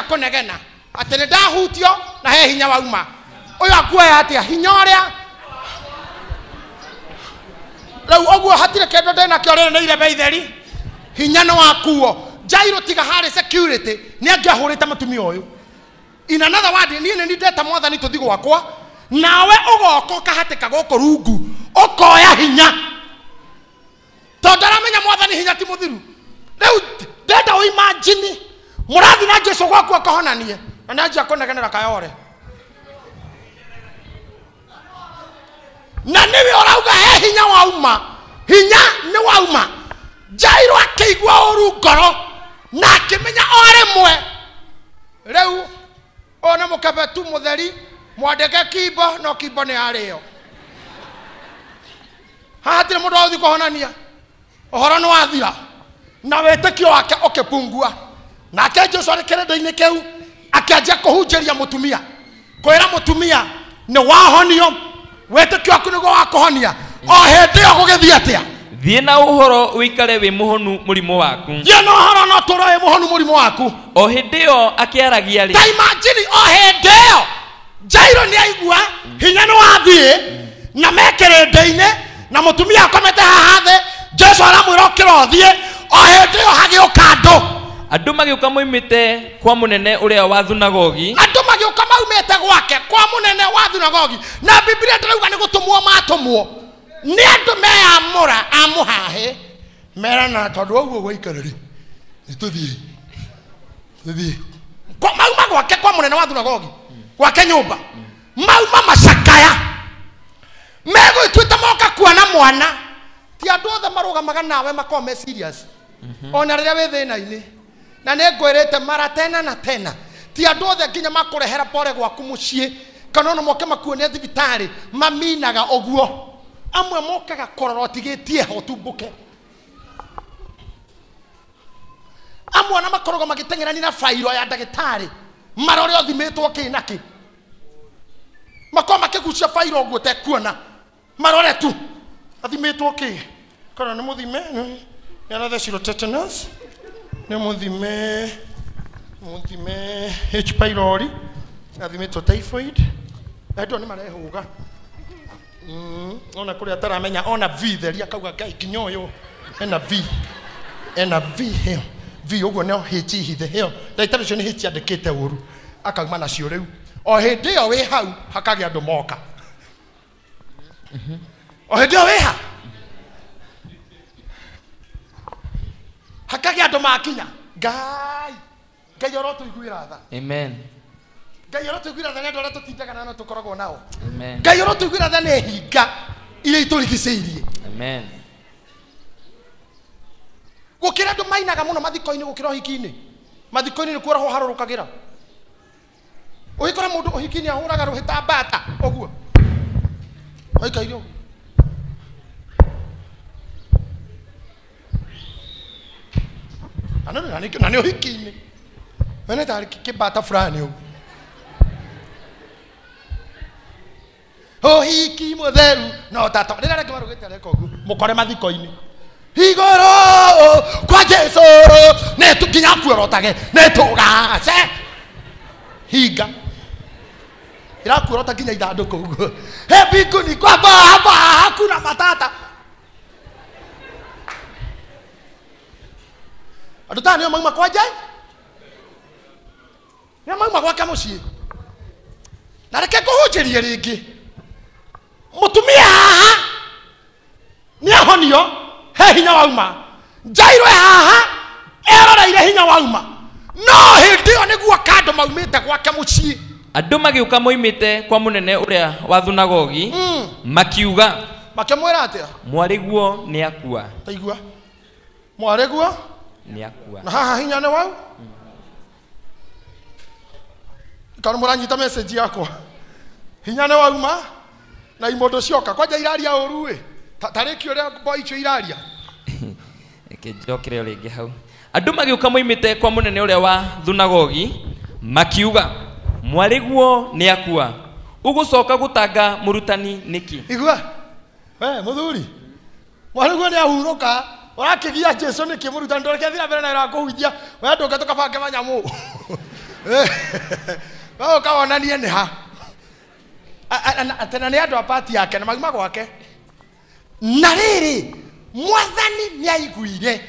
kå negena atä nä ndahutio na he hinya wauma å yå akuoya atä hinya å rä a rä u å guo hatirä kä ndå ndä nakä o rä nä irebe hinya nä wakuo jairo tiga harä nä angä ahå rä te matumia å yå in another word niä nä nindete mwathani tå thi gwakwa nawe å goko å kahatä ka gå kå rungu å koya hinya tondå aramenya mwathani hinya ti må thiru rä u ndenda å imanjini må rathi na jesu gwaku akahonanie na nä anjia kå negenera kayore na nä we å rauga he hinya wauma hinya nä wauma jairo akä igua å ngoro na akä menya o rä mwe rä u ona må kebe tu må theri mwandäke kimbo no kimbo nä arä o haha tirä må ndå othi kå honania å horo nä wathira na wä tä wake å kä pungua nake jesu arä kä rä ndä-inä kä u akäanjia kå hunjä ria må tumia kwä ra må tumia nä wahonio wä tä kio waku nä guo wakå honia o hä ndä yo gå gä atä a thiä na å horo å ikare wä må honu må rimå waku thiä na å horo no tå ro wä må honu må rimå waku o hä ndä ä yo akä aragia o hä ndä ä yo jairo nä aigua hinya nä wathiä na mekä rä inä na må tumia akomete haha thä jesu aramwä ra å kä ra thiä o hä ndä ä yo hagä å ka andå andå magä å ka kwa må nene å rä a wa thunagogi andå magä å ka maumä gwake kwa må nene wa thunagogi na bibiria ndä rauga nä gå tå mwo matå mwo nä andå meyamå amå hahä merana tondå oguo gwaikarari nä tå thiä mauma gwake kwa må nene wa thunagogi gwake nyå mba mauma macakaya megå te moka kuona mwana ti andå othe marå gamaga nawe makorwo me serious mhm. ona rä rä a wä thä na-inä na nä ngwä rä te mara tena na tena ti andå othe nginya makå rehera pore gwaku må ciä kana ona moke makuone thibitarä maminaga å guo amwe mokaga kororotigitie ho tumbuke amwe na makorogwo magitengerani na fairo ya dagitari marore othimitwo ki na ki makorwo makigucia fairo te tekuona marore tu athimitwo ki kana muthime mũthime nĩ anathecirwo tetanus ni muthime muthime h pylori athimitwo typhoid endwo ni marehuga mm, ona kuria taramenya ona v theria kauga ngai nginya uyu ena v ena v hiyo v uguo no hĩti hithe hiyo ndagĩtarĩ ũcio nĩ hĩti andĩkĩte ũru akauma nacio rĩu o hĩndĩ yo wĩ hau hakagĩa andũ moka o hĩndĩ yo wĩ ha hakagĩa andũ makinya ngai ngai orotũiguĩra tha amen ngai ũratuiguĩra arä a tå arĩa tũtindaga tå koragwo nao ngai ũratuiguĩra tha nä hinga iria itå rigicä irie gå kä ra andå mainaga må mũno mathiko-inĩ gũkĩra ũhiki-inĩ mathiko-inĩ nĩ kuorahwo harũrũkagĩra ũgĩkora mũndũ ũhiki-inĩ ahũraga rũhĩ ta mbata ũguo aikaire ũguo na nĩ ũhiki-inĩ wene tarĩ kĩmbata å ũguo ũhiki mũtheru na ũtatũ rĩrĩa rĩngĩ marugĩte reka må kore mathiko-inĩ igũrũ kwa jesu nĩ nginya kuorotage tå gace hinga rakuorota nginya ithandũkũ ũguo hebikuni kwa baba hakuna matata andå taa nä o mauma kwanja nä o mauma gwake må ciä na ke kå hå njä rie rä ngä mutumia haha nä ahonio he hinya wauma jairo haha eroreire hinya wauma no hä ndä ä yo nä guo kandå maumä te gwake må ciä andå magä å ka moimä te kwa må nene å rä a wa thunagogi hmm. makiuga makä mwä ra atä mwarä guo nä akua taigua mwarä guo nä akua na haha hinya nä wau kanä må ranyita yakwa hinya nä wauma na imondo cioka kwanja iraria uru ä tariki å rä a icio iraria kä njoke å rä ngä hau andå magä å ka moimä kwa må nene å rä a wa thunagogi makiuga guo nä akua å coka gå tanga må rutani nä kä igua må thuri guo nä ahurå ka å rakä gia jesu nä kä må rutani ndå reke thira mbere na wä rakå hunjia we andå ngä tå kabange manyamå no <laughs> å <laughs> kawonanie nä ha tena nä andå apati yake na mauma gwake na rä rä mwathani nä aiguire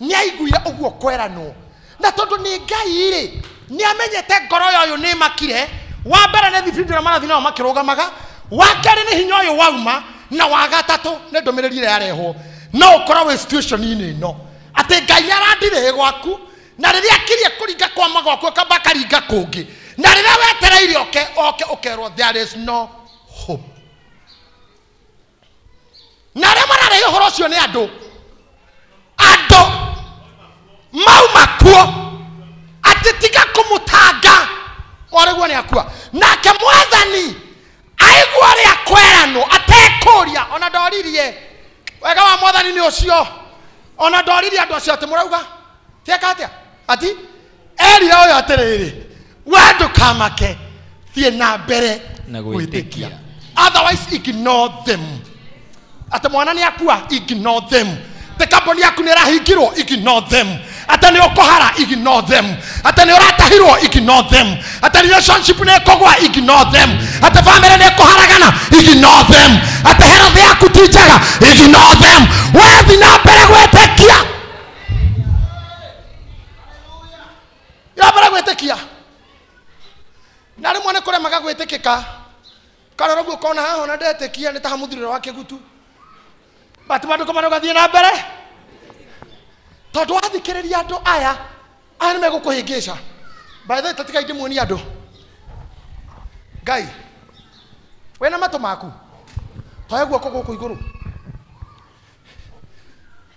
nä aiguire å guo kweranwo na tondå nä ngai rä nä amenyete ngoro yo yå nä makire wa mbere nä thibindi rä marathi nao makä rå gamaga wa kerä nä hinya å yå wauma na wa gatatå nä ndå mä rä ri ä rä arehwo no å korwo wä no atä ngai nä arandirä gwaku na rä rä akirie kå ringa kwa magwaku akaringa kå ngä na rä rä a wetereire oke oke å kerwo there is no hope na arä a mararehe å horo å cio nä andå andå mauma kuo atä tiga kå må tanga orä guo nä akua nake mwathani aiguo rä a kweranwo atekå ria ona ndoririe wega wa mwathani nä å cio ona ndoririe andå acio atä må rauga tieka atä a ati erire å yå atä rä wee ndũkamake thiĩ na mbere gwĩtĩkia otherwise ignore them atĩ mwana nĩ akua ignore them atĩ kambuni yaku nĩ ĩrahingirwo ignore them atĩ nĩ ũkũhara ignore them atĩ nĩ ũratahirwo ignore them atĩ relationship nĩ ĩkũgwa ignore them atĩ bamĩrĩ nĩ ĩkũharagana ignore them atĩ health yaku ti njega ignore them wethi na mbere gwĩtĩkia na mbere gwĩtĩkia na rä mwe nä kå remaga gwä tä kä ka karora guo kona haha na ndetä kia nä taha må thurä wa kä gutu bati mandå ko marä gathiä na mbere tondå wathikä rä ria andå aya aya nä megå kå hä ngä ca mbaitha tatigai ndä muonia andå ngai wä na matå maku toya guoko gå kå igå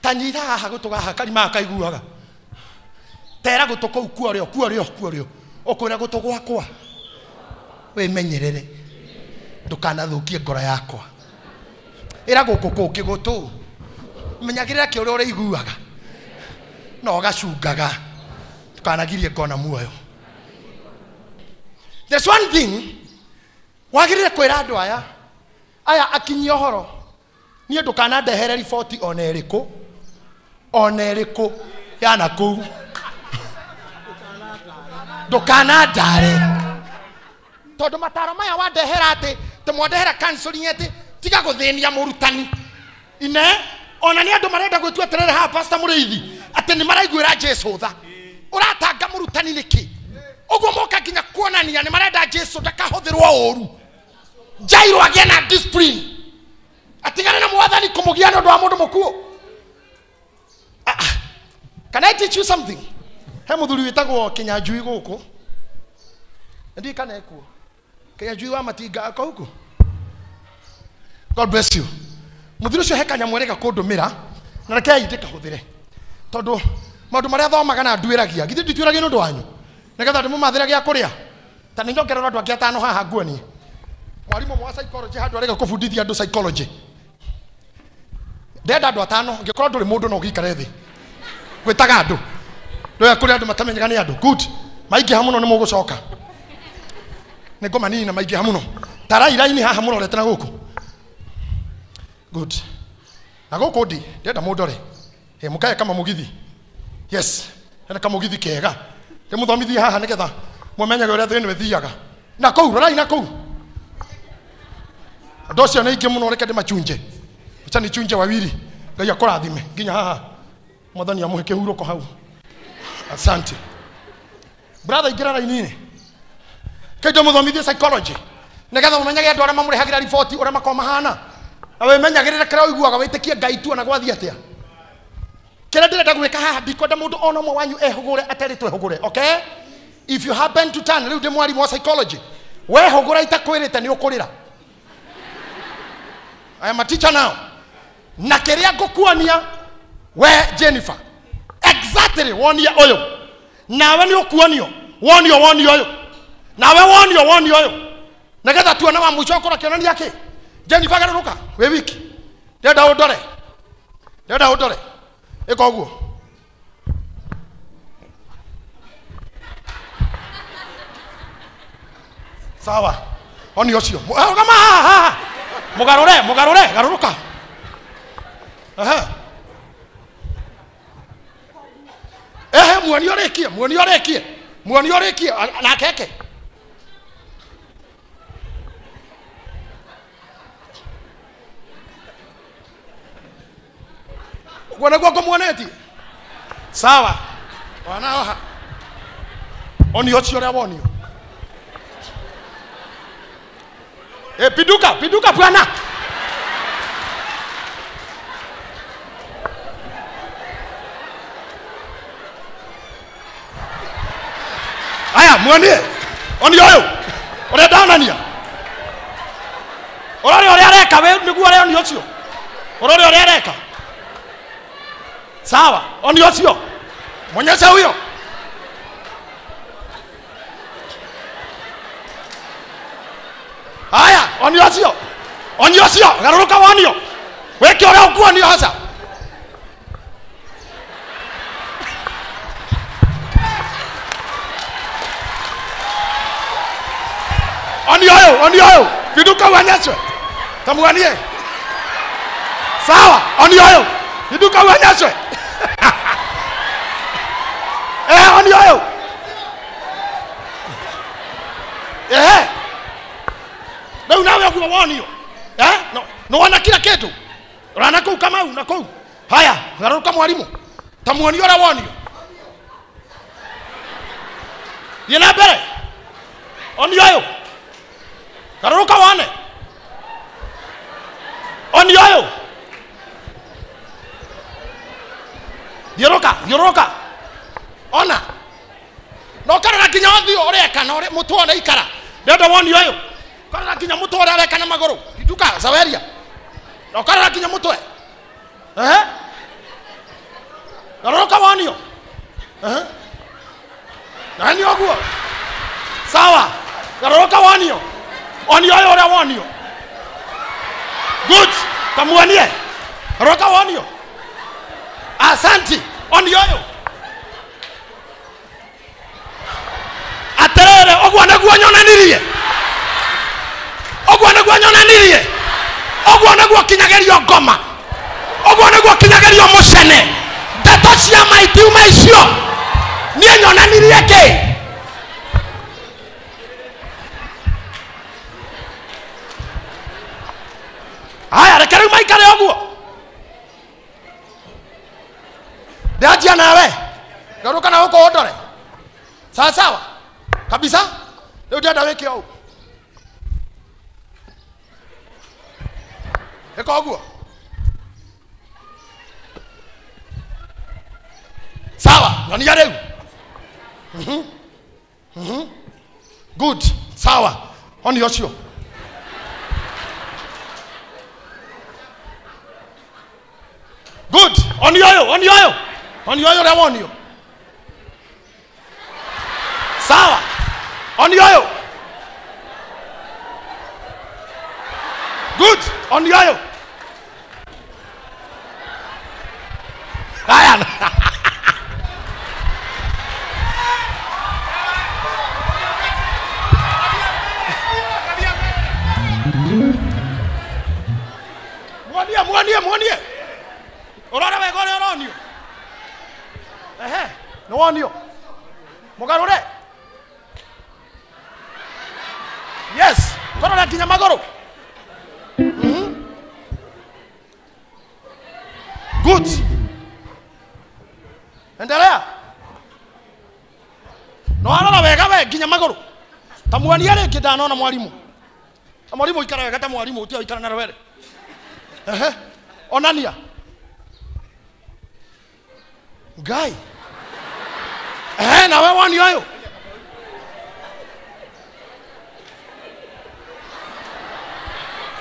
rå haha gå tå gaha karimaa kaiguaga tera gå tå kå u kuorä o kuorä o kuorä o å kwä ra gå tå gwakwa wimenyerere ndukanathukie ngoro yakwa ira guku kungi gutu menyagirira kä å rä a å rä iguaga na å gacungaga ndå ngona muoyo there's one thing wagirire kwira ra aya aya akinyia å horo ndukana ndehere riboti ona ä ona ä rä kå yana kå u ndå tondu mataro maya wandehera ati tumwandehera counseling ati tiga guthinia murutani ine ona ni andu marenda gwitua atirere haha pastor muriithi ati ni maraiguira jesu tha uratanga murutani niki uguo moka nginya kuonania ni marenda jesu ndakahuthirwo uru jairo agie na discipline atigane na mwathani kumugia ni undu wa mundu mukuo ah, ah, can i teach you something he muthuri witagwo kinyanjui kana ekuo keyajui wamatiga ako huku god bless you muthuri ucio he kanyamũ areka kũndũmĩra na rekei ndĩkahũthĩre tondũ maũndũ marĩa thomaga na nduĩragia githĩ ndituĩragia nĩ ũndũ wanyu nĩgetha ndĩmũmathĩre gia kũrĩa ta nĩ nyongerera andũ angĩ atano haha nguonie mwarimũ mwa psychology handũ areka kũbundithia andũ psychology ndenda andũ atano ngĩkorwo ndũrĩ mũndũ no ũgĩikare thĩ gwĩtaga andũ ndũya kũrĩ andũ matamenyaga nĩ andũ good maingĩha mũno nĩ mũgũcoka ngoma nini na maingä hamuno tarai no haha må rorete guku good na guku ndi ndenda mudore he hey, kama mugithi yes ana kama mugithi kega ndä muthomithi haha nä getha mwemenyaga å rä a thä nä thiaga na kå u na kå u andå acio nä aingä må no reke ndä macunje chunje wawili ngai akå rathime nginya haha mwathani amå he ko hau asante brother ingä raini raininä kaito muthomithie psychology nigetha mumenyage andu aria mamurihagira riboti uria makoma hana na wimenyagirire kiria uiguaga witikie ngai tu ona gwathie atia kiria ndirenda gwika haha ndikwenda mundu ona umwe wanyu ehugure atari twehugure okay if you happen to turn riu ndi mwarimu wa psychology wehugura itakwirite ni ukurira i am a teacher now na kiria ngukuonia we Jennifer exactly wonia uyu nawe ni ukuonio wonio wonio uyu nawe wonio wonio yo nigetha tuone wa mwico ukorwo kionania ki jeni kwagaruruka wi wiki ndenda undore ndenda undore ika uguo sawa oni ucio rugama ah, haha ah, ah. mugarure mugarure garuruka aha ehe muoni urikie muoni urikie muoni na keke wanakuwa mwaneti sawa wanaoha oni cio ria wonio e, eh, piduka piduka bwana aya mwonie onio uyu urendaonania urore uria areka niguo ureonio ucio urore uria areka sawa ondio sio mwonyesha huyo haya ondio sio ondio sio garuruka wonio weke uria ukua nio hasa ondio yo ondio yo viduka uonyeshwe tamwanie sawa ondio yo viduka uonyeshwe asɛm yɔyɛ o ɛhɛ bɛwu na awɛ kuma wɔɔni yɔ eh? no na wɔna kila kitu rana kou kama u na kou haya rana kama walimu tamuoni yɔra wɔɔni yɔ yɛlɛ bere Oni yɔyɛ o rana kama wane Oni yɔyɛ o. yoroka yoroka ona no karora nginya ũthiũ ũreka na mũtwe ũraikara ndenda woni ũyũ karora nginya mũtwe ũrĩa areka na magũrũ nduka saweria na ũkarora nginya mũtwe ehe na roroka wonio ehe na nĩ ũguo sawa na roroka wonio onio ũyũ ũrĩa wonio good kamuonie roroka wonio asanti onio ũyũ atiriri ũguo nĩguo nyonanirie ũguo nĩguo nyonanirie ũguo nĩguo kinyagerio ngoma ũguo nĩguo kinyagĩrio mũcene ndeto cia maitiuma icio niĩ nyonanirie kĩĩ haya reke rĩu maikare ũguo ndĩanjia nawe garuka na gũkũ sawa sawa kabisa leo dada weke au ikaogua sawa nanija reu mm mhm. good sawa oni yocio good oni yoyo oni yoyo oni yoyo rewonio On the oil. Good. On the oil. mwani arä kä ndanona mwarimå mwarimå ikara wega ta mwarimå å tiaikara na rwere ehe onania ngai ehe nawe woni å yå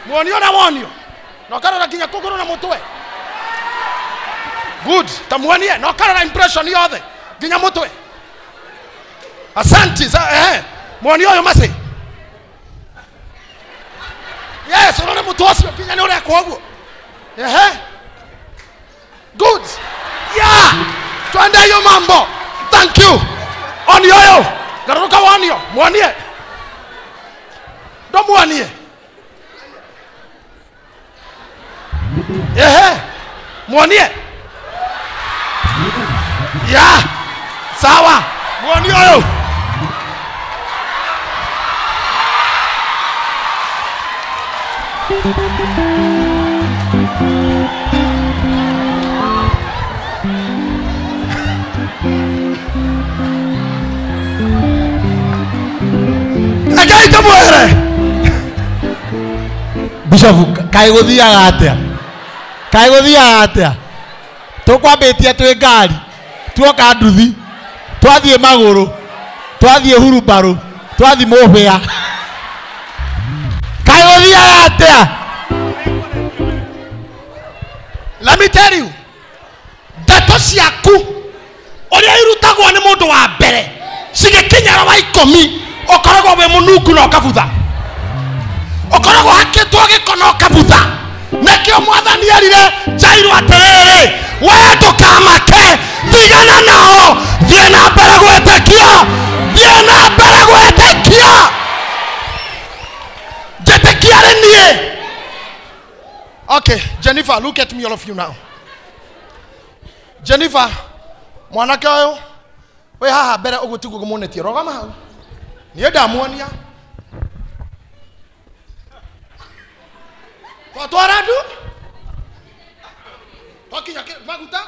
mwonio na wonio na ukarora kinya kuguru na mutwe good tamuonie na ukarora impression yothe nginya mutwe asanti eh mɔni ɔyɔ ma se yɛ sɔrɔ ne mu tɔ sɛ kinyɛ ne yɛrɛ kɔɔ wo ɛhɛ good yaa tɔnda yɔ ma bɔ thank you ɔni ɔyɔ garibu ka wɔni yɔ mɔni yɛ dɔmu wɔni yɛ ɛhɛ mɔni yɛ yaa sawa mɔni ɔyɔ. Rekei ndĩmwĩre Bishofu kaĩ gũthiaga atĩa kaĩ gũthiaga atĩa tũkwambĩtie twĩ ngari tuoka nduthi twathiĩ magũrũ twathiĩ hurumbarũ twathiĩ mũhĩa career out there. Let me tell you. Ndeto ciaku ũrĩa irutagwo nĩ mũndũ wa mbere cigĩkinyara wa ikũmi ũkoragwo wĩ mũnungu na ũkabutha ũkoragwo hakĩtwo gĩko na ũkabutha nĩkĩo mwathani erire jairo atĩrĩrĩ wee ndũkamake tigana nao thiĩ na mbere gwĩtĩkia thiĩ na mbere gwĩtĩkia year. Okay, Jennifer, look at me, all of you now. Jennifer, mwanake oyo haha mbere ũgũtigwo mũnĩtie rogama hau niĩ ndamuonia twatwara ndu twakinya maguta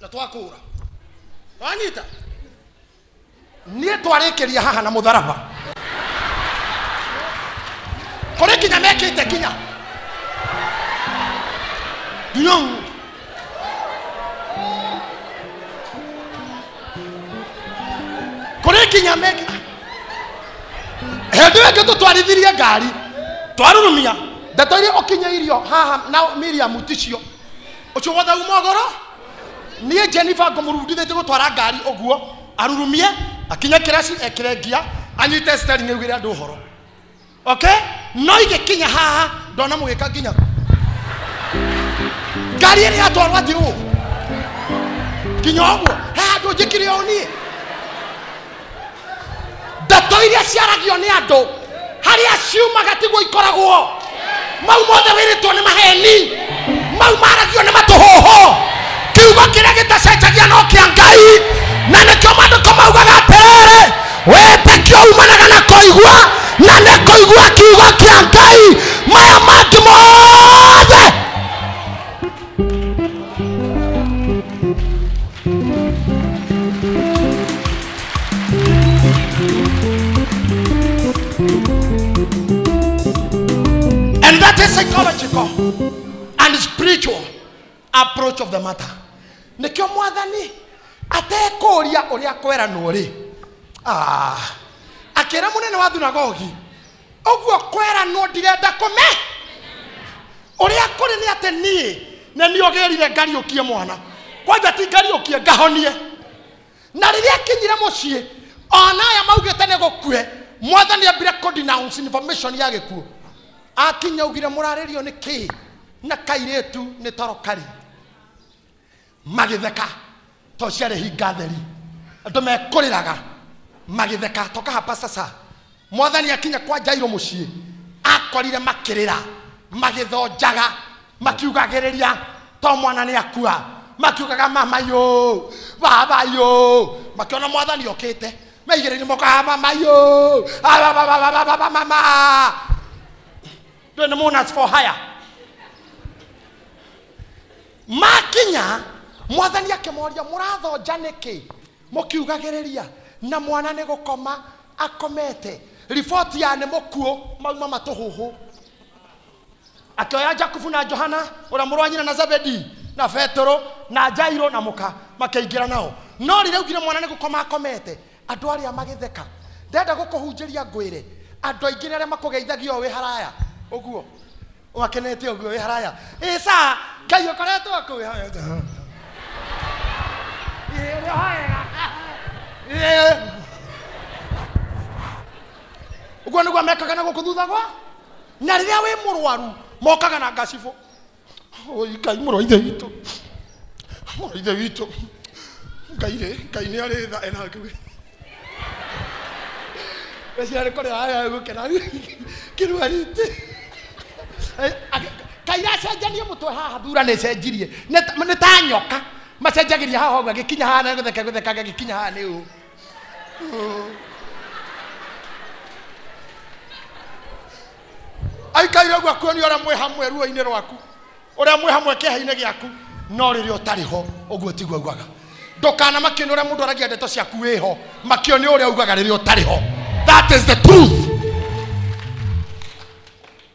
na twakũra twanyita niĩ twarĩkĩria haha na kore kinyame kete kinya dunyon kore kinyame hendo ä ngä tå twarithirie ngari twarurumia ndeto iria å kinye irio haha na miriamu ticio å cio wothe uma å goro niä jenifa ngå må rundithä te gå twara ngari å guo arurumie akinye kä raci ekä rengia anyite sterinä ugä re andå å horo okay no kinya haha ndona må gä ka nginya ngari ä rä yatwarwo atä å nginya å guo he handå njä kire å niä ndeto iria ciaragio nä andå harĩa ciumaga tiguo ikoragwo mau mothe wĩrĩtwo nä maheni mau maragio nĩ matũhũho kiugo gä gĩtacenjagia no a ngai na mandå mandĩko maugaga atĩrĩrĩ wĩtĩkio umanaga na kũigua na nä kå igua kiugo kä a ngai maya maki mothe and that is psychological and spiritual approach of the matter nä kä o mwathani atekå ria å rä a kweranwo rä ah akira munene wa thunagogi uguo kweranwo ndirenda kome uria kuri ni ate ni na ni ogerire ngariukie mwana kwanja ti ngariukie ngahonie na riria kinyire mucii onaya maugite ni gukue mwathani ambire kudenounce information ya gikuo akinya augire muraririo ni kii na kairitu ni torokari magitheka to ciarä hinga theri andå raga magitheka toka hapa sasa mwathani akinya kwa jairo mucii akorire makirira magithonjaga makiugagiriria to mwana ni akua makiugaga mama yo baba yo makiona mwathani okite maigirire moka ah, mama yo ah, mama ndio ni monas for hire makinya mwathani akimoria muratho njaniki mukiugagiriria na mwana nä gå koma akomete riboti ya nä må kuå mauma matå hå hå akioya jakubu na johana å rä a må rwanyina na zabedi na betero na jairo na muka makeingä nao no rä rä augire mwana nä gå koma akomete andå arä a magä ndenda gå kå hunjä ria ngwä re andå aingä nä arä a makå geithagia å wä haraya å guo wakenete å guo wä haraya ä å koretwo kå Eh. guo nä guo mekaga na guku thuthagwa na wä må rwaru mokaga na ngacibu oh, ngai murwa ithe witå murwa ithe witå ngai ngai nä arä tha ena ngä wecirarä kå rä aya gå kena kä rwaritä kairacenjanie eh, må twe haha thura nä cenjirie nä ta nyoka macenjagĩria haha ũguo agĩkinya haha na gũtheka gũthekanga agĩkinya haha nĩ ũũ aikaire ũguo akuonia ũrĩa mwĩ hamwe ruo-inĩ rwaku ũrĩa mwĩ hamwe kĩeha-inĩ gĩaku no rĩrĩa ũtarĩ ho ũguo tiguo augaga ndũkana makio nĩ ũrĩa mũndũ aragia ndeto ciaku wĩ ho makio nĩ ũrĩa augaga rĩrĩa ũtarĩ ho that is the truth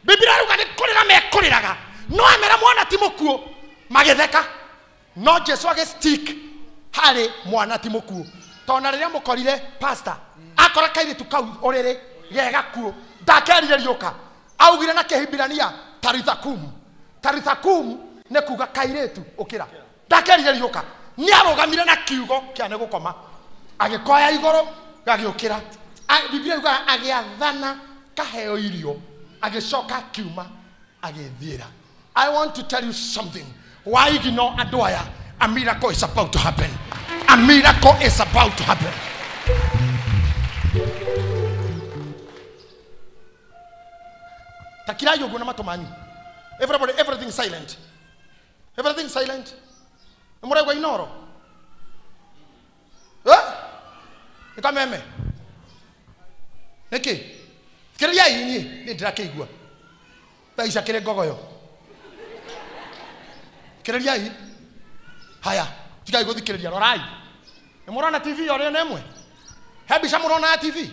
bibilia ruga nĩ kũrĩra mekũrĩraga no amera mwana ti mũkuũ magĩtheka no jesu agä stick harä mwana ti må kuå tondå rä rä a må korire pasta akora kairitu kau å rä rä gegakuå ndakerire ka augire na hibirania tarithakum tarithakum nä kuga kairitu å kä ra ndakerire ka nä arå na kiugo kä a nä gå koma agä koya igå gagä å kä ra bibilia yugaga agä athana kaheo irio agä coka kiuma agä thiä ra i want to tell you something waigino andå aya a miracle is about to happen a miracle is about to happen takirai å guo na matå everybody everything silent everything silent nä må inoro nä kameme nä kä thikä rä riai niä nä ndä rakä igua thaica ngogoyo kireria i haya tigai guthikiriria rorai nimurona tv yore nemwe mwe he mbica murona tv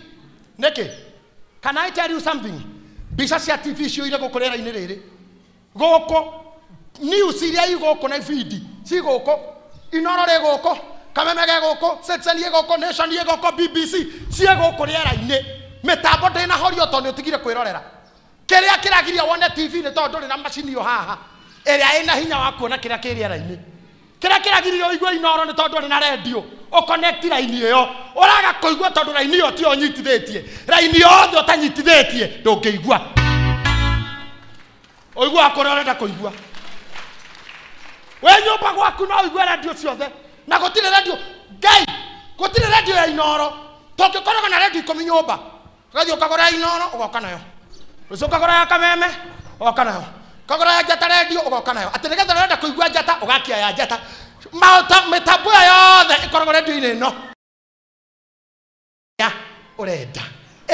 neke can i tell you something bisha cia tv ciũire gũkũ rĩera-inĩ rĩrĩ gũkũ news iria goko na ibindi cigũkũ inoro rĩ goko kameme ge goko citizen ĩ gũkũ nation ye goko bbc ciĩ gũkũ rĩera-inĩ mĩtambo ndĩnahorio tondũ nĩ ũtigire kwĩrorera kĩrĩa kĩragiria wone tv nĩ tondũ ndũrĩ na macini yo haha ĩrĩa ĩna hinya wa kuona kĩrĩa kĩ rĩera-inĩ kĩrĩa kĩragirio ũigue inoro nĩ tondũ ũrĩ na rendio ũkonekti raini yo ĩyo ũraga kũigua tondũ raini ĩyo tiyo ũnyitithĩtie raini yothe ũtanyitithĩtie ndũngĩigua ũiguaga kũrĩa ũrenda kũigua wĩ nyũmba gwaku no ũigue rendio ciothe na gũtirĩ rendio ngai gũtirĩ rendio ya inoro tũngĩkoragwo na rendio ikũmi nyũmba ũgathiĩ ũkagũra ya inoro ũgoka nayo rũciũ ũkagũra ya kameme ũgoka nayo kogora ya njata rendio ugoka nayo atä nä getha renda kå igua njata å gakia ya njata mä tambo ine yothe ä koragwo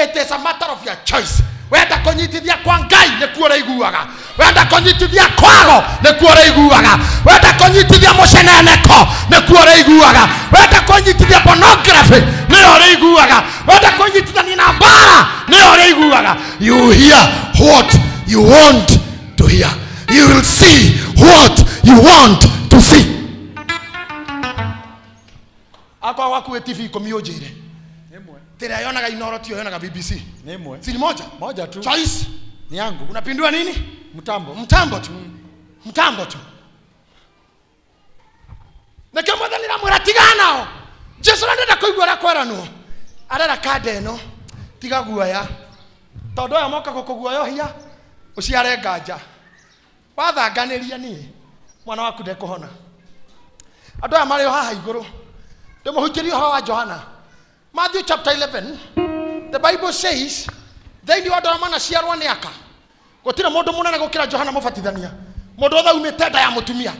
it is a matter of your choice wenda kå nyitithia kwa ngai nä kuo rä iguaga wenda kå nyitithia kwaro nä kuo rä iguaga wenda kå nyitithia må ceneneko nä kuo rä iguaga wenda kå nyitithia pornography nä yo rä iguaga wenda kå nyitithania na mbara nä yo rä iguaga you hear what you want to hear. You will see what you want to see. akwa gwakuä tv ikå mi å njä re tä rä a yonaga inoro tio yonaga bbc siri moja moja tu choice ni yangu unapindua nini mtambo mtambo tu mtambo tu nakio mwathani ramwä ra o jesu arenda kå igua å rä no kwaranwo arenda kanda no tiga guaya tondå ya yo moka gå kå guoya hiya uciare nganja wathanganĩria niĩ mwana waku ndekũhona andũ aya marĩ o haha igũrũ ndĩmũhunjĩrie ũhoro wa johana matthew chapter 11 the bible says thĩinĩ wa andũ arĩa manaciarwo nĩ aka gũtirĩ mũndũ mũnene gũkĩra johana mũbatithania mũndũ ũthe umĩte nda ya mũtumia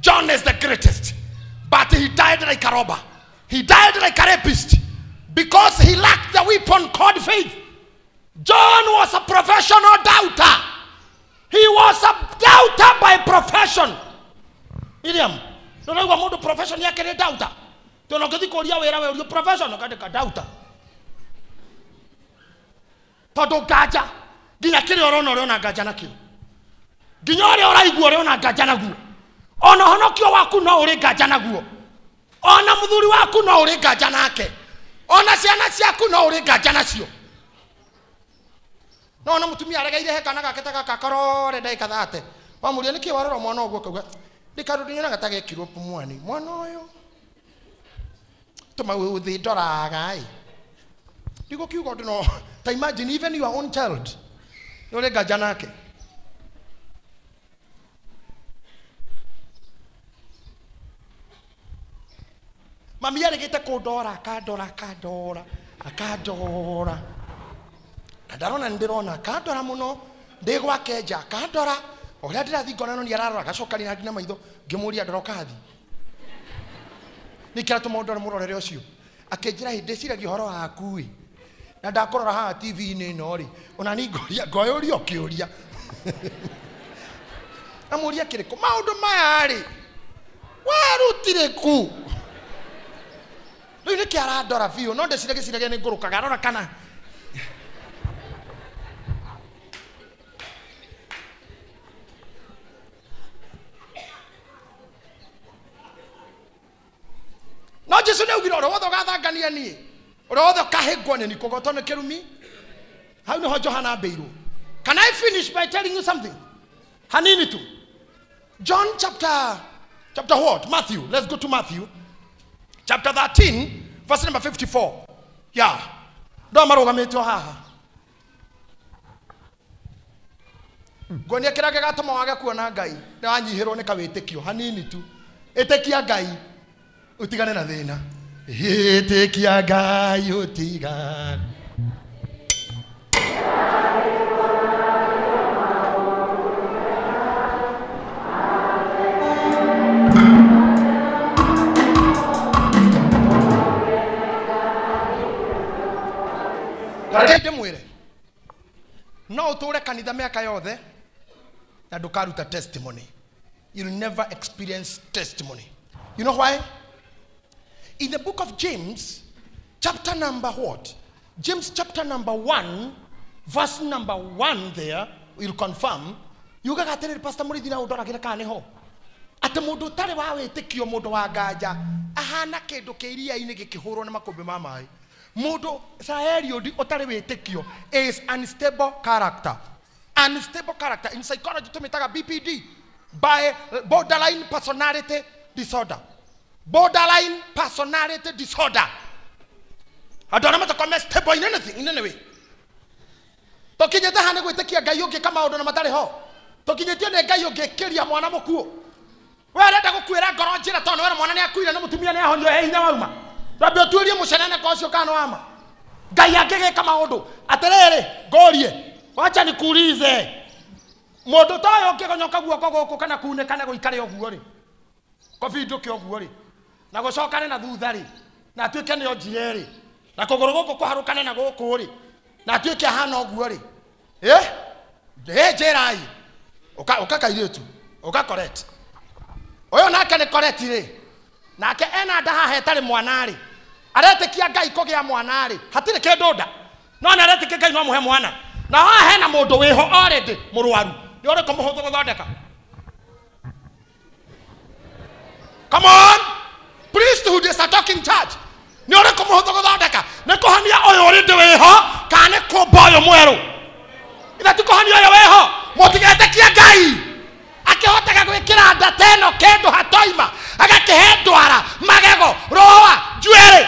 john is the greatest but he died like a robber he died like a rapist because he lacked the weapon called faith john was a professional doubter he was a doubter by profession iliam ndoraigua mundu profession yake ni doubter tona ngithi kuria wira werio profession ukandika doubter tondu nganja nginya kiria urona uriona nganja nakio nginya uria uraigua uriona nganja naguo ona honokio waku no uri nganja naguo ona muthuri waku no uri nganja nake ona ciana ciaku no uri nganja nacio no na mutumia aregeire he kana gakete gakakoro re dai kathate wa muria niki waroro mwana ogwo kuga ndikaru dinyo na gatage kirwo pumwani mwana uyo tuma u thi ndoraga ai digo ki god no ta imagine even your own child yole gajanake mami aregete kundora akandora akandora akandora na ndarona nä ndä rona kandora må no ndä gwake nja kandora o rä a ndä rathiä ngona no nä ararora gacokari na ndina maitho ngä må ria ndora kathi nä kä ratå maå ndore må rorere å cio akä njä ra hä ndä ciragia å horo wakuä na ndakårora haha tv-inä no rä ona nä ngoria ngoä å ria å kä å ria na må ria kä rä kå maå ndå maya rä warutirä ku rä u nä kä arandora biå no ndä cirage cirage nä ngå rå kaga rora kana no jesu ne augire å rä wothe å gathangania niä å rä wothe å kahängwo nä nikågotwo nä kä rumi hau nä johana ambä can i finish by telling you something hanini tu john chapter chapter what matthew let's go to matthew chapter 13 verse number 54 yeah do marå gamä te o haha ngonia kä rä a gä wage kuona ngai nä wanyihä rwo nä kawä hanini tu ä ngai utigane na thina hitikia ngai utigane reke ndĩmwĩre no ũtũũre kanitha mĩaka yothe na ndũkaruta testimony you'll never experience testimony you know why in the book of James, chapter number what? James chapter number one, verse number one there, will confirm, yugaga atĩrĩrĩ pastor mũrithira ũndoragira kana nĩho atĩ mũndũ ũtarĩ wa wĩtĩkio mũndũ wa nganja ahana kĩndũ kĩ iria-inĩ gĩkĩhũrwo na makũmbĩ ma maĩ mũndũ saeliod ũtarĩ wĩtĩkio is unstable character unstable character in psychology tũmĩtaga bpd by eh, borderline personality disorder borderline personality disorder. I don't know how to come stable in anything in any way. te hane gwitikia ngai ge kama undu na matari ho. Tukinyetie ne ge ungi ya mwana mukuo. We arenda gukwira goro jira tono wera mwana ni akuire na mutumia ni ahonjo ahonio he hinya wauma. Rambi utuirie mucenene kwa ucio kana wama. Ngai angigika maundu atiriri ngorie. Wacha ni nikuulize mundu ta uyu ungigonyoka guoko guku kana kuunekane guikare uguo ri. Covid uki uguo ri na gucokane na thutha ri na atuä ke nä onjire rä na kå gå rå gå kå kå harå kane na gå ri na atuä ke hana å guo rä ä njä rai å ka å ka å yå nake nä koreti nake ena ndaha hetarä mwanarä aretä kia ngai kå gä a mwanarä hatirä kä ndå nda no nä aretä kä ngai no muhe he mwana na haha hena må ndå wä ho orä må rwaru nä å rä kå må hå gå thondeka come on priesthood is a talking church nä å rä kå må hå tå gå thondeka nä kå hania å yå å rä ndä wä ho kana nä kå mba å yå mwerå ithe tikå kå hania å yå wä ho må tigetekia ngai akä hotaga gwä kä ra ndata ä no kä ndå hatoima agakä he ndwara magego råa njuärä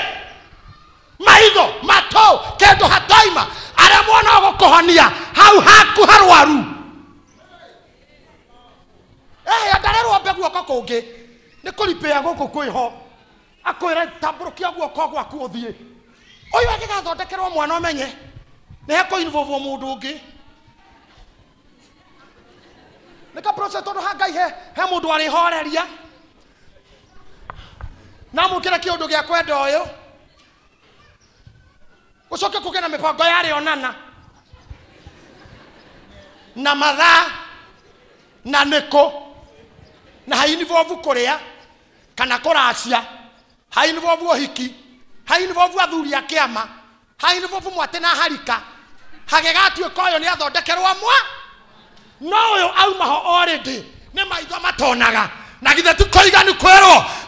maitho matå kä ndå hatoima arä a mwona å gå kå honia hau haku harwaru ä yo ndarä rwombe guoko kå ngä nä kå ripä a gå kå kwä ho akwä tambå guoko gwaku å thiä å yå mwana å menye nä hekå invovwo må ndå å ngä nä ha he må ndå arä horeria na må kä re kä å ndå gä a kwenda å yå gå coke kå gä na mä bango onana na mathaa na nä kå na hainivovu kå rä a kana kå racia hainvolvu hiki hainvolvu athuri a kiama hainvolvu mwate na harika å yå ni athondekerwo amwe no uyu au maho orädä nä maitho matonaga na githe ti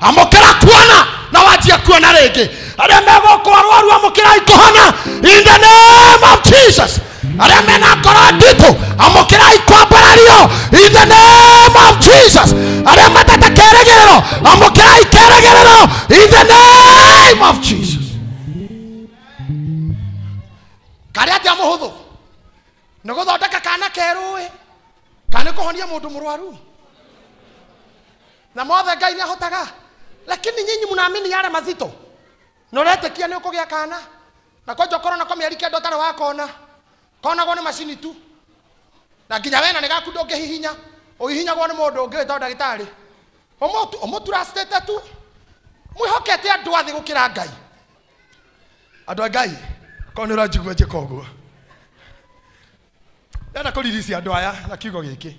amå kä ra kuona na wanjia kuona ringi aria megukwarwaru amukirai kuhona in the name of jesus arä a mena ngoro nditå amå kä rai kwambarario in the name of jesus arä a matete kä rä gä rä ro amå kä gä rä ro in the name of jesus karä atä a må hå thå nä gå thondeka kana kerå ä kana nä kå honia må ndå må na mothe ngai nä ahotaga lakini nyinyi mnaamini yale mazito noretekia nä å kå gä a kana na kwanja å nako mä eri kenda tarä wakona konagwo nä macini tu na nginya wena nä gaku ndå ngä hihinya å hihinyagwo nä må ndå å ngä wä ta ndagätarä tu mwä hokete andå athä gå kä ra ngai andå a ngai korwo nä å ranjigua njä ka å guo ndenda kå riricia andå aya na kiugo gä kä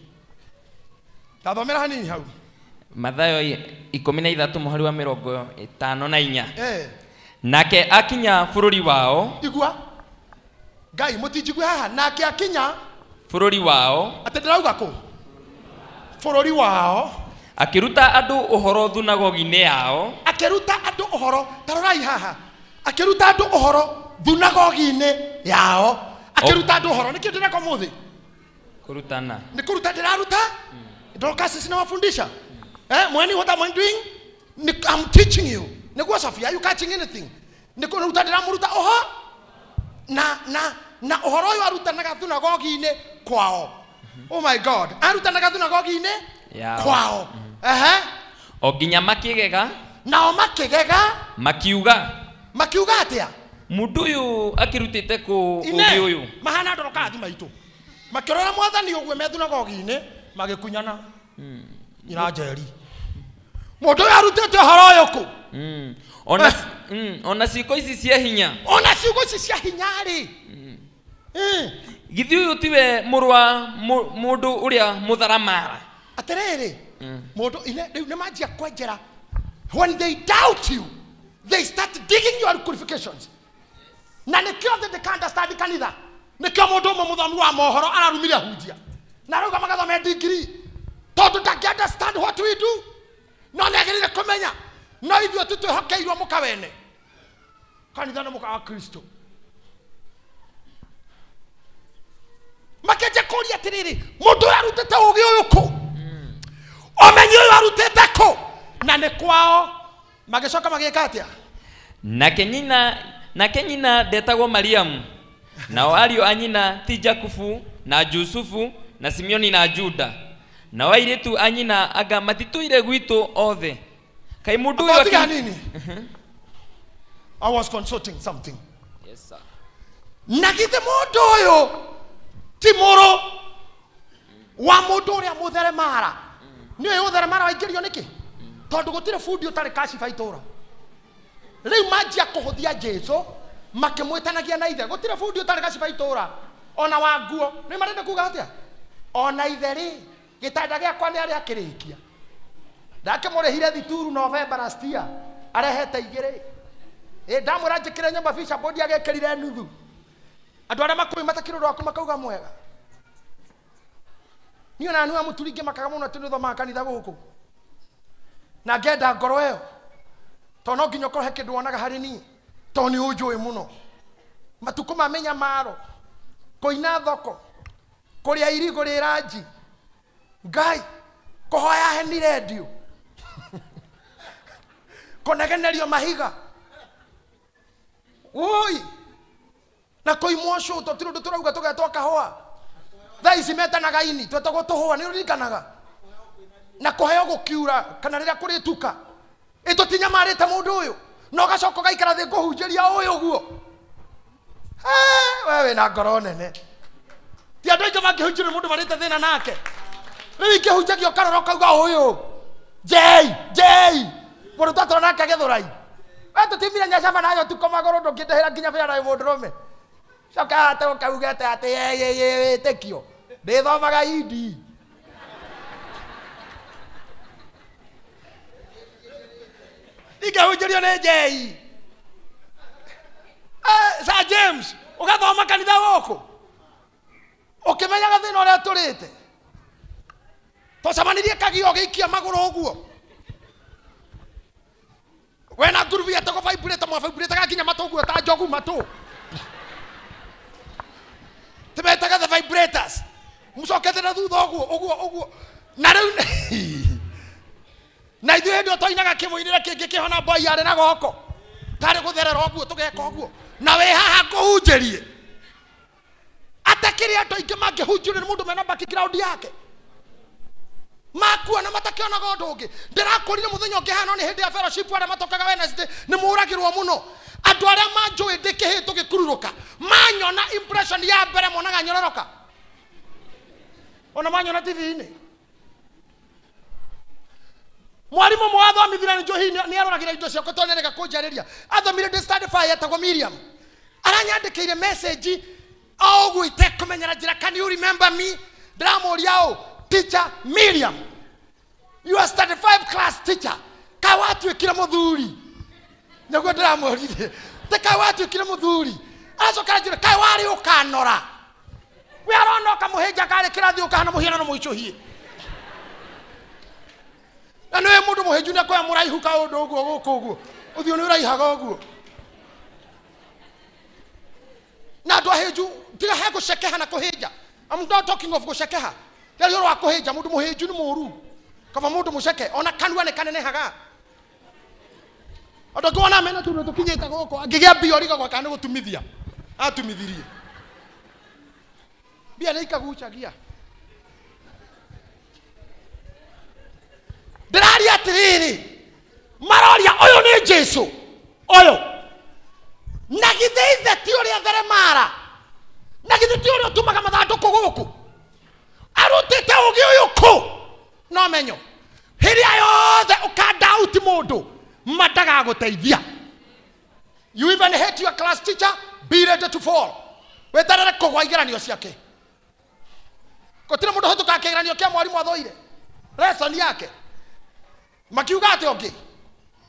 ndathomera hanini hau mathayo ikumi na ithatu muhari wa mirongo tano na inya eh. nake akinya ri wao igua ngai mutinjigue haha nake akinya bururi wao atä ndä rauga kå bururi wao akiruta andu uhoro thunagogi-inä yao akiruta andu uhoro tarorai haha akiruta andu uhoro thunagogi-inä yao akiruta andu uhoro nä kä ndä reka må thä kurutana nä kå ruta ndä raruta hmm. ndokasisi nä wafundisha eh, mweni what am I doing I'm teaching you nä guo Sophia you catching anything nä kå ruta ndä ramuruta oho na na na uhoro uyu arutanaga thunagogi-inä kwao oh my god arutanaga thunagogi-inä kwao mm-hmm. o nginya makigega nao makigega makiuga makiuga atia mundu uyu akirutite ku ugi uyu mahana andå rokathi maitå makirora mwathani å guo methunagogi-inä magikunyana mm. ina njeri mundu uyu arutite uhoro uyu ku mm. ona mm, ciko ici cia hinya ona ciugo ici cia hinya rä githiå yå tiwe må rå wa må ndå å rä a må tharamara atärä hmm. rä må ndå rä u nä manjia kwenjera when they doubt you they start digging your qualifications na nä kä othe ndä kandastandi kanitha nä kä o må ndå å mwe må thomi wa mohoro ararumire ahunjia na rauga magathome ndigiri tondå ndangä understand what we do no nä agä rä re kå menya no ithuä tå twä hokeirwo må kawene kanitha nä må kawa kristo makenja kuria atiriri mundu arutete ugi uyu ku omenyi uyu arutete ku na ni kwao magicoka magika atia nake nyina nake nyina ndetagwo mariamu nao ariũ a nyina ti jakubu na jusufu na simioni na juda nao airĩtu a nyina anga matitũire gwitũ othe kai mundu uyu akiga nini <laughs> i was consulting something yes sir na githe mundu uyu ti muru wa mundu uria mutheremara ni uyu utheremara waingirio niki tondu gutire bundi utari kashifa itura riu manjia kuhuthia jesu makimwitanagia na ithe gutire bundi utari kashifa itura ona wa nguo ni marenda kuga atia ona ithe ri gitanda giakwa ni ari akirikia ndakimurihire thituru novemba last year arehete igiri ä ndamwä ra njä kä re nyamba agä kä rire nuthu andå arä a makå matakä rå rwaku makauga mwega niä ona niwa må turinge makaga må no atä nä å thomaga kanitha gå kå na ngenda ngoro ä yo to no nginya å korwo he kä ndå wonaga harä niä to nä å njå ä må no matukå mamenya maro kå ina thoko kå rä a irigå rä ranji ngai kå hoya heni rendio <laughs> kå negenerio mahiga woi na koimwo cå to tirå ndå tå rauga tå getwo kahåa thaa ici metanaga ini twetagwo tå hå a na kå heo gå kiura kana rä rä a kå rä tuka ä tå tinyamarä te må ndå å yå na å gacoka å gaikara thä ngå guo we wä na ngoro nene ti andå aingä mangä hunjä rä må nake rä u ingä hunjagia å karora å kauga å yå jei jei må ndå twatå ra nake gethå rai we tå timire nyacaba nayo tukomagorå ndå ngä nginya bä ara må Sokata ukagugata ati ĩtĩkio ndĩthomaga indi de nĩ Ah, eh, Sir James o O que ũgathoma kanitha gũkũ ũkĩmenyaga thĩna ũrĩa tũrĩte tũcemanirie kagio ũgĩikia magũrũ ũguo we na ngurubu yatagwo vaibuleta que é matũ ũguo ta njogu matou. ti metaga the vibrators mucokete na thutha ũguo ũguo ũguo na rĩu <laughs> na ithuĩ hĩndĩ ĩyo twainaga kĩmũinĩra kĩngĩ kĩhona mboi yarĩ na goko tarĩ gũtherera ũguo tũgeka ũguo na we haha ngũhunjĩrie atakĩrĩ andũ aingĩ mangĩhunjĩrio nĩ mũndũ mena background yake makua na matakionaga å ndå å ngä ndä rakårire må thenya å ngä ya fellowship arä a matokaga wenasde nä må ragä rwo må no andå arä a manjå ä ndä kä hä tå gä kururå ka manyona impression ya mbere monaga nyororoka ona manyona tv-inä mwarimå mwe athomithire nä njå hi nä aroragä ra indo ciakwa tondå nä arega kå njarä ria athomire ndä etagwo miriam aranyandä kä ire mecenji o å guo itekå menyera njä ra can you remember me ndäramå ria teacher miriam you are study five class teacher kawatwe kira muthuri niguo ndiramwerire te kawatwe kira muthuri acoka njire kae wari ukanora we are on oka kirathi ukahana muhianano muicuhie na muhiana no ndå må hä nju nä akoya må raihu kaå ndå å guo gå guo uthio ni nä å guo na do heju tira tiga shekeha na kå i'm not talking of go shekeha rä rä å rwa kå hä nja må ndå må ceke ona kanua ni kanenehaga ondokiwona mena kå angä gä a mbia origagwa kana gå tumithia atumithirie mbia ni ikagucagia rä rä maroria yå nä jesu yå na githä ithe ti å rä a theremara na githä ti å rä a å tå maga mathandå kå gå kå arutä te å gä å yå kå no menyo hiria yothe ukandauti mundu madagaguteithia you even hate your class teacher be ready to fall weterere kugwa igeranio ciake gutire mundu hituka kigeranio kia mwarimu athoire lesson yake makiuga ati ongi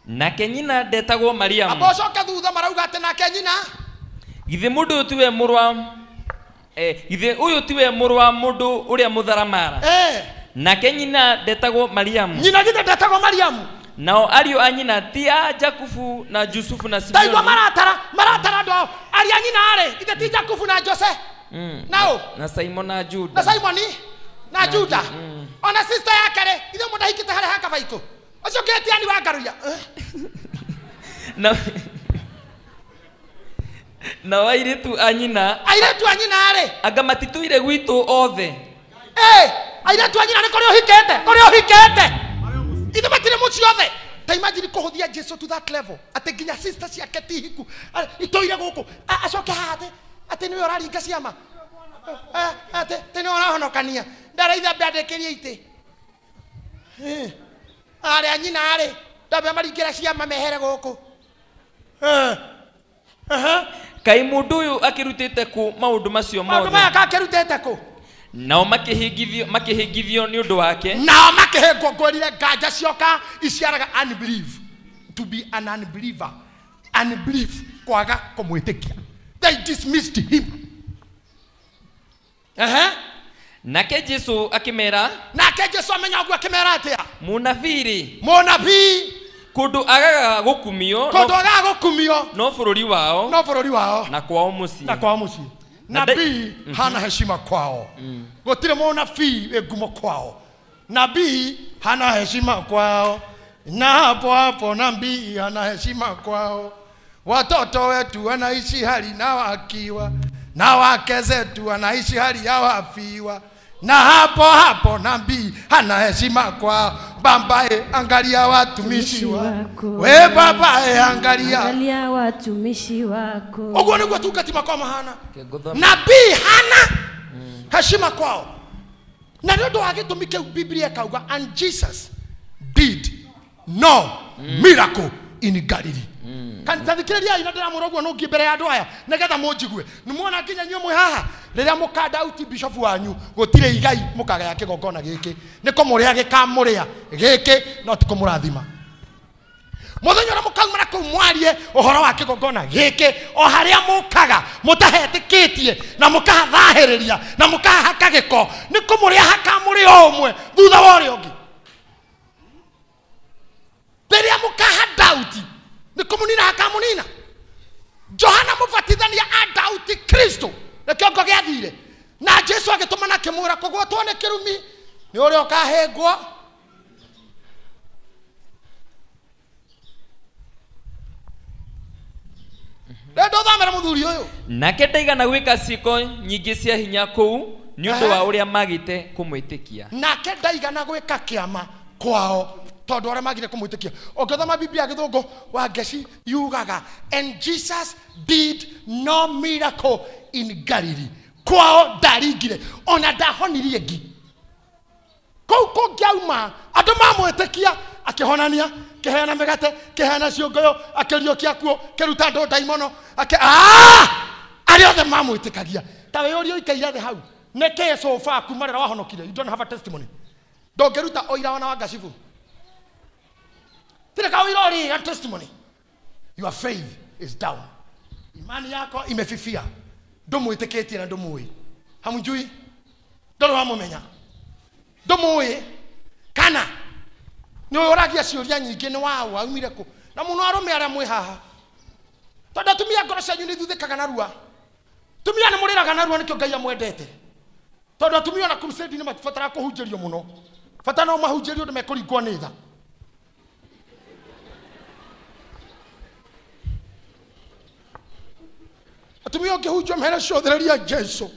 nake nyina ndetagwo mariamu abocoke thutha marauga ati nake nyina githä må ndå å tiwe må rwa eh, githä å yå tiwe må rwa må ndå å rä a må tharamara eh nake nyina ndetagwo mariamu nyina githe ndetagwo mariamu nao ariå a nyina ti a jakubu na jusufu na ndaigua maratara maratara andå ao aria nyina arä ithe ti jakubu na jose mm. nao na simon na juda na simoni na, na juda mm. ona sister yake rä ithe må ndahikite harä ha kabaikå å cio ngä tiani wa ngaruia <laughs> nao airä tu a nyina airä tu a nyina rä anga matituire gwitå othe hey! airĩtu anyina nĩ kũrĩ ũhikĩte kũrĩ ũhikĩte ithe matirĩ mũciĩ othe taimajini kũhũthia jesu to that level atĩ nginya sista ciake ti hiku itũire gũkũ acoke haha atĩ atĩ nĩwe ũraringa ciama atĩ atĩ nĩwe ũrahonokania ndaraitha mbĩandĩkĩrie itĩ arĩa nyina arĩ ndambe maringĩra ciama mehere gũkũ kaĩ mũndũ ũyũ akĩrutĩte kũ maũndũ macio mothe maya kakĩrutĩte kũ nao makihingithio makihingithio ni undu wake nao makihingongorire nganja cioka iciaraga unbelief to be an unbeliever unbelief kwaga kumwitikia they dismissed him uh -huh. nake jesu akimera nake jesu amenya guo akimera atia munabiri munabii kundu agaga gukumio kundu agaga gukumio no bururi wao no bururi wao na kwao mucii na kwao mucii na nabii mm -hmm. hana heshima kwao mm. mona munabii egumo kwao nabii hana heshima kwao na hapo hapo nabii hana heshima kwao watoto wetu wanaishi hali na wakiwa na wake zetu wanaishi hali ya wafiwa na hapo hapo nabii hana heshima kwao. Babae, angalia watumishi wako. We babae, angalia, angalia watumishi wako. ni kwa tukati kwa mahana nabii hana mm. heshima kwao, na nä å ndå wa gä tå mi kä u kauga and jesus did no miracle in Galilee kanitha thikiriria ina ndiramuroguo nungi mbere ya andu aya nigetha munjigue ni mwona nginya nyue mwi haha riria mukanda uti bishop wanyu gutire igai mukagaya kigongona giki ni kumuria gikamuria giki no ti kumurathima muthenya uria mukaumara kuu mwarie uhoro wa kigongona giki o haria mukaga mutahetikitie na mukahathahiriria na mukahaka giko ni kumuria hakamuri o umwe thutha wa uria ungi riria mukahadauti nä kå må nina hakamå nina johana må batithania adauti kristo nä kä ongo gä athire na jesu agä tå na kä mwä ra kå gwatwo nä kä rumi nä å rä a å kahängwo renda å thamere må thuri å yå nake ndaigana gwä ka ciĩko nyingä cia hinya kå u nä å ndå wa å rä a magä te kå mwä tä kia nake ndaigana gwä ka kä ama kwao tondu a magire kumwitikia ungithoma thå githungu wa ngeci yugaga and jesus did no miracle in galili kwao ndaringire ona ndahonirie ngi kå kå ngä auma andå mamwä kia akä honania kä heana mä gate kä heana ciångå yå akä rio kä akuo kä ruta andå ndaimono arä othe mamwä tä kagia ta wä å ri å ikaire hau nä kä cåba kumarä ra wahonokire you don't have a testimony ndå ngä ruta å ira wana wa ngacibu Tika hilo ya testimony. Your faith is down. Imani yako imefifia. Domu iteketi na domu ui. Hamujui? Dono hamumenya. Domu ui. Kana. Ni oragia ciuria nyingi ni wao waumire ku. Na muno arume aria mwi haha. Tondu tumia ngoro cianyu ni thuthikaga narua. Tumia ni muriraga narua nikio Ngai amwendete. Tondu tumia na crusade ni matibataraga kuhunjirio muno. Bata no mahunjirio ndu mekuringwo ni tha. atumia oke hujo mhera shothera ria jesu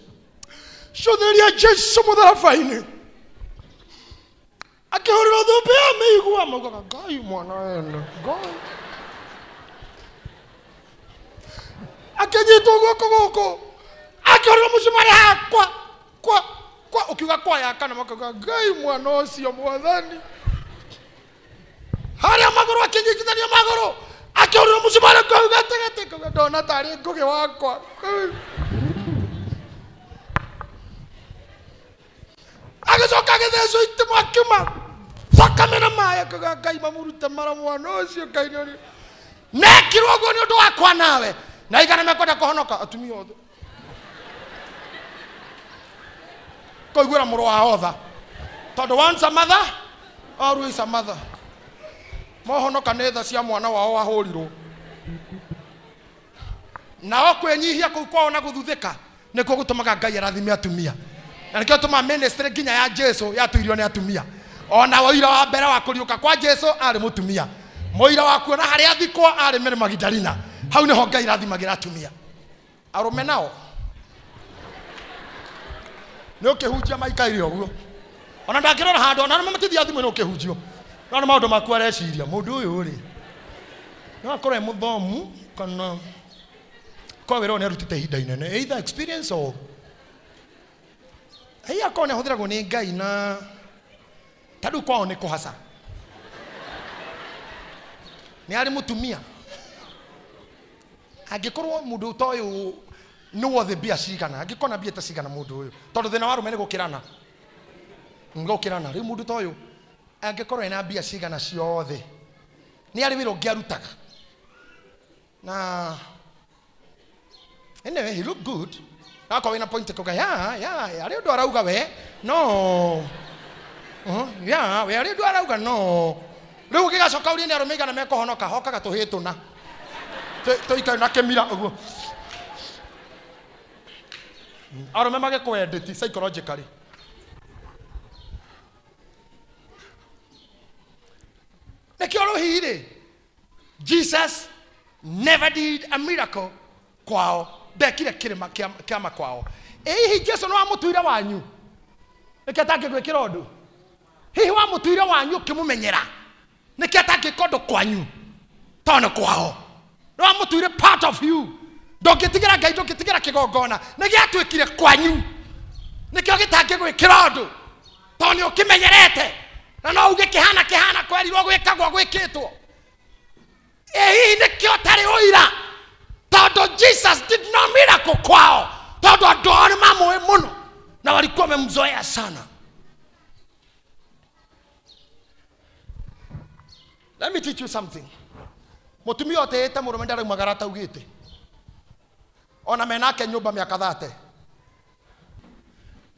shothera ria jesu mutharabaini akihurira thumbi ameigua maugaga ngai mwana wene ngai akinyitwo guoko guku akihurira mucimari hakwa kwa kwa ukiuga kwa yakana makauga ngai mwana ucio mwathani harĩa magũrũ akĩnyitithania magũrũ akiorira mũcimara kau gatagatĩ kau ndona tari ngugi wakwa agĩcoka agĩthecwo itimũ akiuma thakame na maĩ akiuga ngai mamũrute mara mwana ũcio ngai nĩ nekirwo ũguo ni ũndũ wakwa nawe na igana mekwenda kũhonoka atumia othe koiguĩra muru wa otha tondũ once a mother always a mother mohonoka nä tha cia mwana wao wahå rirwo nao kwä nyihia kå u kwao na gå thuthä ka nä kuo gå tå maga ngai arathime atumia na nä kä tå maga nginya ya jesu yatå nä atumia ona woira wa mbere wa kå riå kwa jesu arä må tumia moira wa kuona harä a thikwo arä mere magidalina hau nä ho ngai rathimagä ra atumia arå me nao nä å kä hunjia maikaire å guo ona ndangä rora handå ona matithia thimå nä å kä hunjio no nä maå ndå maku areciria må ndå å yå rä no akorwo e må thomu kana korwo wä ra å nä te ihinda inene experience akorwo nä ahå thä ragwo nä ngai na tarä u kwao nä kå haca nä arä må tumia angä korwo må ndå ta å yå nä wothe mbia cigana angä korwo na mbia ta cigana må ndå å yå tondå thä na rå me nä gå kä rana gå kä rana rä u må ndå ta å yå angikorwo ena mbia cigana ciothe nä arä wä ngiarutaga ngä arutaga na anyway, he look good akorwo wä na point kuga ya ya ari å ndå arauga we no uh, ya we ari å ndå arauga no rä u å gä gacoka å rie nä arå mä igana mekåhonoka hokaga tå hä tå na tå ikarä na kä mira å guo arå me magä psychologically Hili. Jesus never did a miracle kwao ndekire kä ama kwao hihi jesu nä wamå wanyu nä kä atangä gwä kä ra å ndå hihi wamå tuire wanyu å kä må menyera nä kä atangä ka ndå kwanyu to nä kwao nä wamå tuire part of you ndångä tigä ra ngai ndå ngä tigä ra kä gongona nä gä atuä kire kwanyu nä kä o gä tangä gwä kä ra å ndå to nä å kä menyerete na no uge kihana kihana kwerirwo gwikagwo gwikitwo hihi nikio tari uira tondu jesus did no miracle kwao tondu andu ao ni mamui muno na walikuwa memzoea sana let me teach you something mutumia otiite murume ndaraumagara ataugite ona menake nyumba miaka thate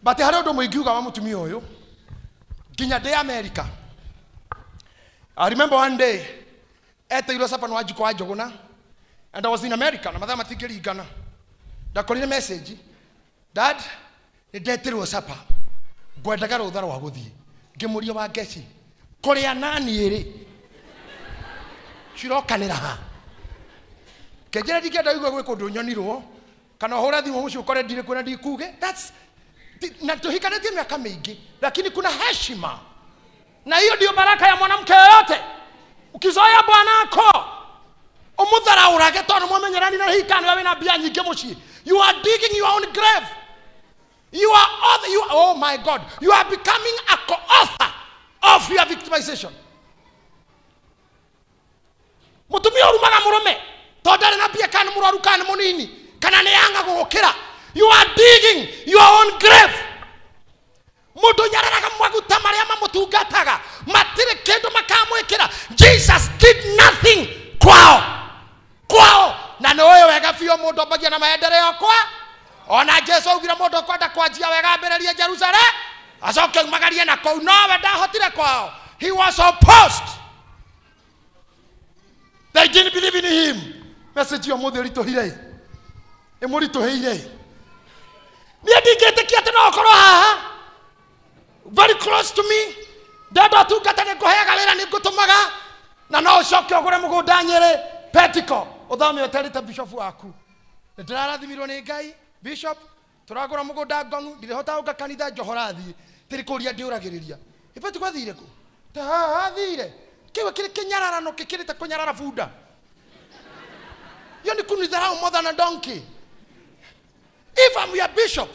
but hari undu muingiuga wa mutumia uyu nginya ndi america i remember one day eteirwo caba nä wanjikå wa njågåna and i was in america na mathaa matingä ndakorire message dad nä ndetirwo caba ngwendaga rå tha rwa gå thiä ngä må ria wa ngeci kå rä a nani ä rä cirokanä ra ha kenjä ra ndingä enda igua gwä kå ndå nyonirwo kana hå ra thimå må cio å kore ndirä kuona ndikuge that's na tuhikanatie miaka mingi, lakini kuna heshima, na hiyo ndio baraka ya mwanamke yoyote. Ukizoea bwanako umutharaurage tondu mwamenyerani na hikaniwe na bia nyingi mucii you are digging your own grave you are other, you, oh my god you are becoming a co-author of your victimization mutumia uruma na murume tondu ari na bia kana murwaru kana munini kana ni yanga gugukira you are digging your own grave mundu nyararaga mwaguta maria mamutungataga matire kindu makamwikira jesus did nothing kwao kwao na ni wega biå mundu ambagia na maendereo kwa ona jesu augire mundu kwenda kwanjia wega ambiririe jerusalem acoke umagarie na kuu nowe ndahotire kwao he was opposed they didn't believe in him message yo muthi ritå hire ä må ritå niä ndingätä atĩ haha very close to me ndenda ũtungata nĩ ngũheaga wĩra ni ngũtũmaga na no ũcoke ũgũre mũgũnda nyĩrĩ petiko ũthome ũterĩte bishop waku nĩ ndĩrarathimirwo nĩ ngai bishop tũragũra mũgũnda ngong'u ndirĩhotaga ũka kanitha njohorathiĩ tĩrĩ kũria ndĩũragĩrĩria ipetiko athire kũ tahathire kiwe kĩrĩ kĩnyararano gĩkĩrĩte kũnyarara bunda iyo nĩ kunitharau mother na donkey If I'm your bishop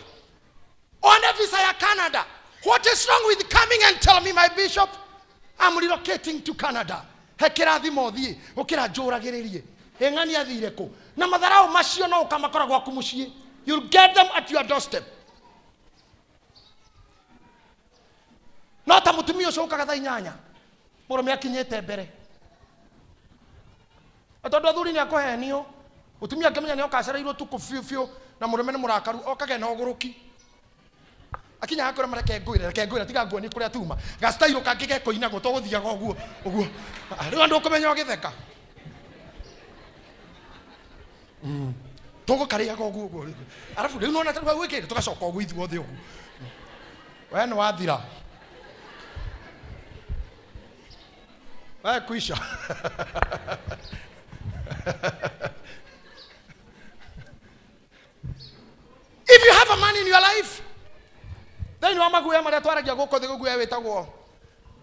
on a visa ya Canada, what is wrong with coming and telling me, my bishop, I'm relocating to Canada? hekirathimo thiä gå kä ra njå ragä rä rie ä ng'ani athire kå na matharaå macio no å kamakora gwaku må you'll get them at your doorstep no ta må tumia å cio å kaga thaa inyanya må rå me akinyä te mbere tondå athuri nä akå henio utumia mutumia akimenya nä okacereirwo tuko fiu fiu na må rume nä må rakaru okage na å ki akinya hakå rä mareke ngå ä re reke ngå ä re tiga nguo nä tuma gacitairå kangä gekå inagwo togå thiaga å guo å guo ah, rä u andå å kå menya å gä theka mm. tågå karä aga å guo å guo arabu rä u nona tarä u gwä kä rä tå gacoka å guo mm. wathira we kuisha <laughs> if you have a man in your life thĩinĩ wa maguoya marĩa twaragia gũkũ thĩ guguoya wĩtagwo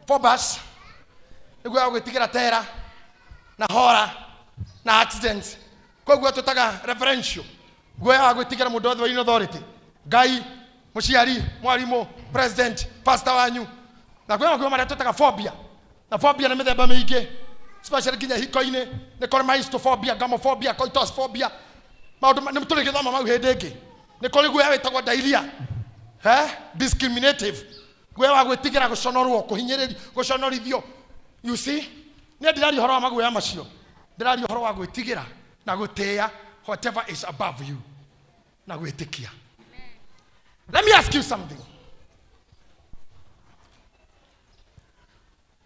fobas nĩ guoya gwĩtigĩra tera na hora na accident koguo tũtaga referential guoya wa gwĩtigĩra mũndũ wothe in authority ngai mũciari mwarimũ president pastor wanyu na kwĩ maguoya marĩa tũtaga phobia na phobia nĩ mĩthemba mĩingĩ especially nginya hikoine inĩ nĩ gamophobia coitosphobia maũndũ nĩ tũrĩ mau hĩndĩ ĩngĩ nä kå rä guoya wä tagwo ndairia wa gwä tigä ra gå conorwo kå hinyä rä ri gå conorithio nä å horo wa maguoya macio ndärari å horo wa gwä tigä ra na gå tä a whatever is above you na gwä tä kia let me ask you something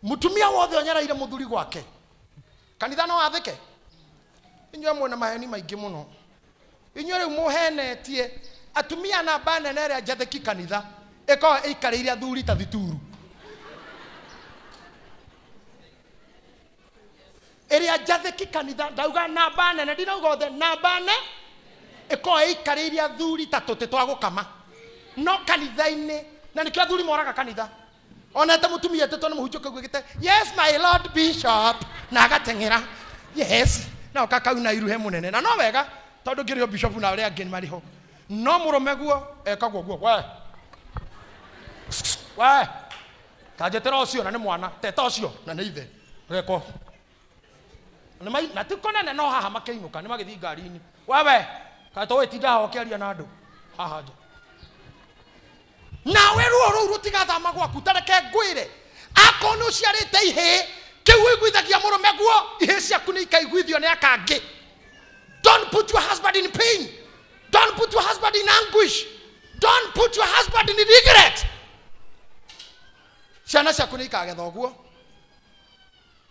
mutumia wothe onyaraire muthuri gwake kanitha no athike inyuĩ mwĩna maheni maingĩ mũno inyu må henetie atumia namba nene ria njathiki kanitha ikarä ikarĩire thuri ta thituru ĩrĩa njathĩki kanitha ndauga namba nene ndinauga othe namba ne ĩkorwo ĩikarĩire thuri ta tä twa kama no kanitha inä na o thuri moraga kanitha ona ta mũtumia ĩtĩtwo nĩ mũhunjũkio gwĩkĩte yes my lord bishop na agateng'era yes na ũka kau na iruhe nene na no wega tondu ngiri bishop na aria angeni mariho no murume guo ekagwo guo we we tanjetera ucio na ni mwana teta ucio na ni ithe geko na ti konene no haha makiinuka ni magithi ngari-ini wewe kato witinda haha ukiaria na andu haha nja nawe ruo rou rutigathama gwaku tareke ngwire akorwo ni uciarite ihii kiu iguithagia murume guo ihii ciaku ni ikaiguithio ni akangi Don't put your husband in pain. Don't put your husband in anguish. Don't put your husband in regret. Ciana ciaku nä ikagetha å guo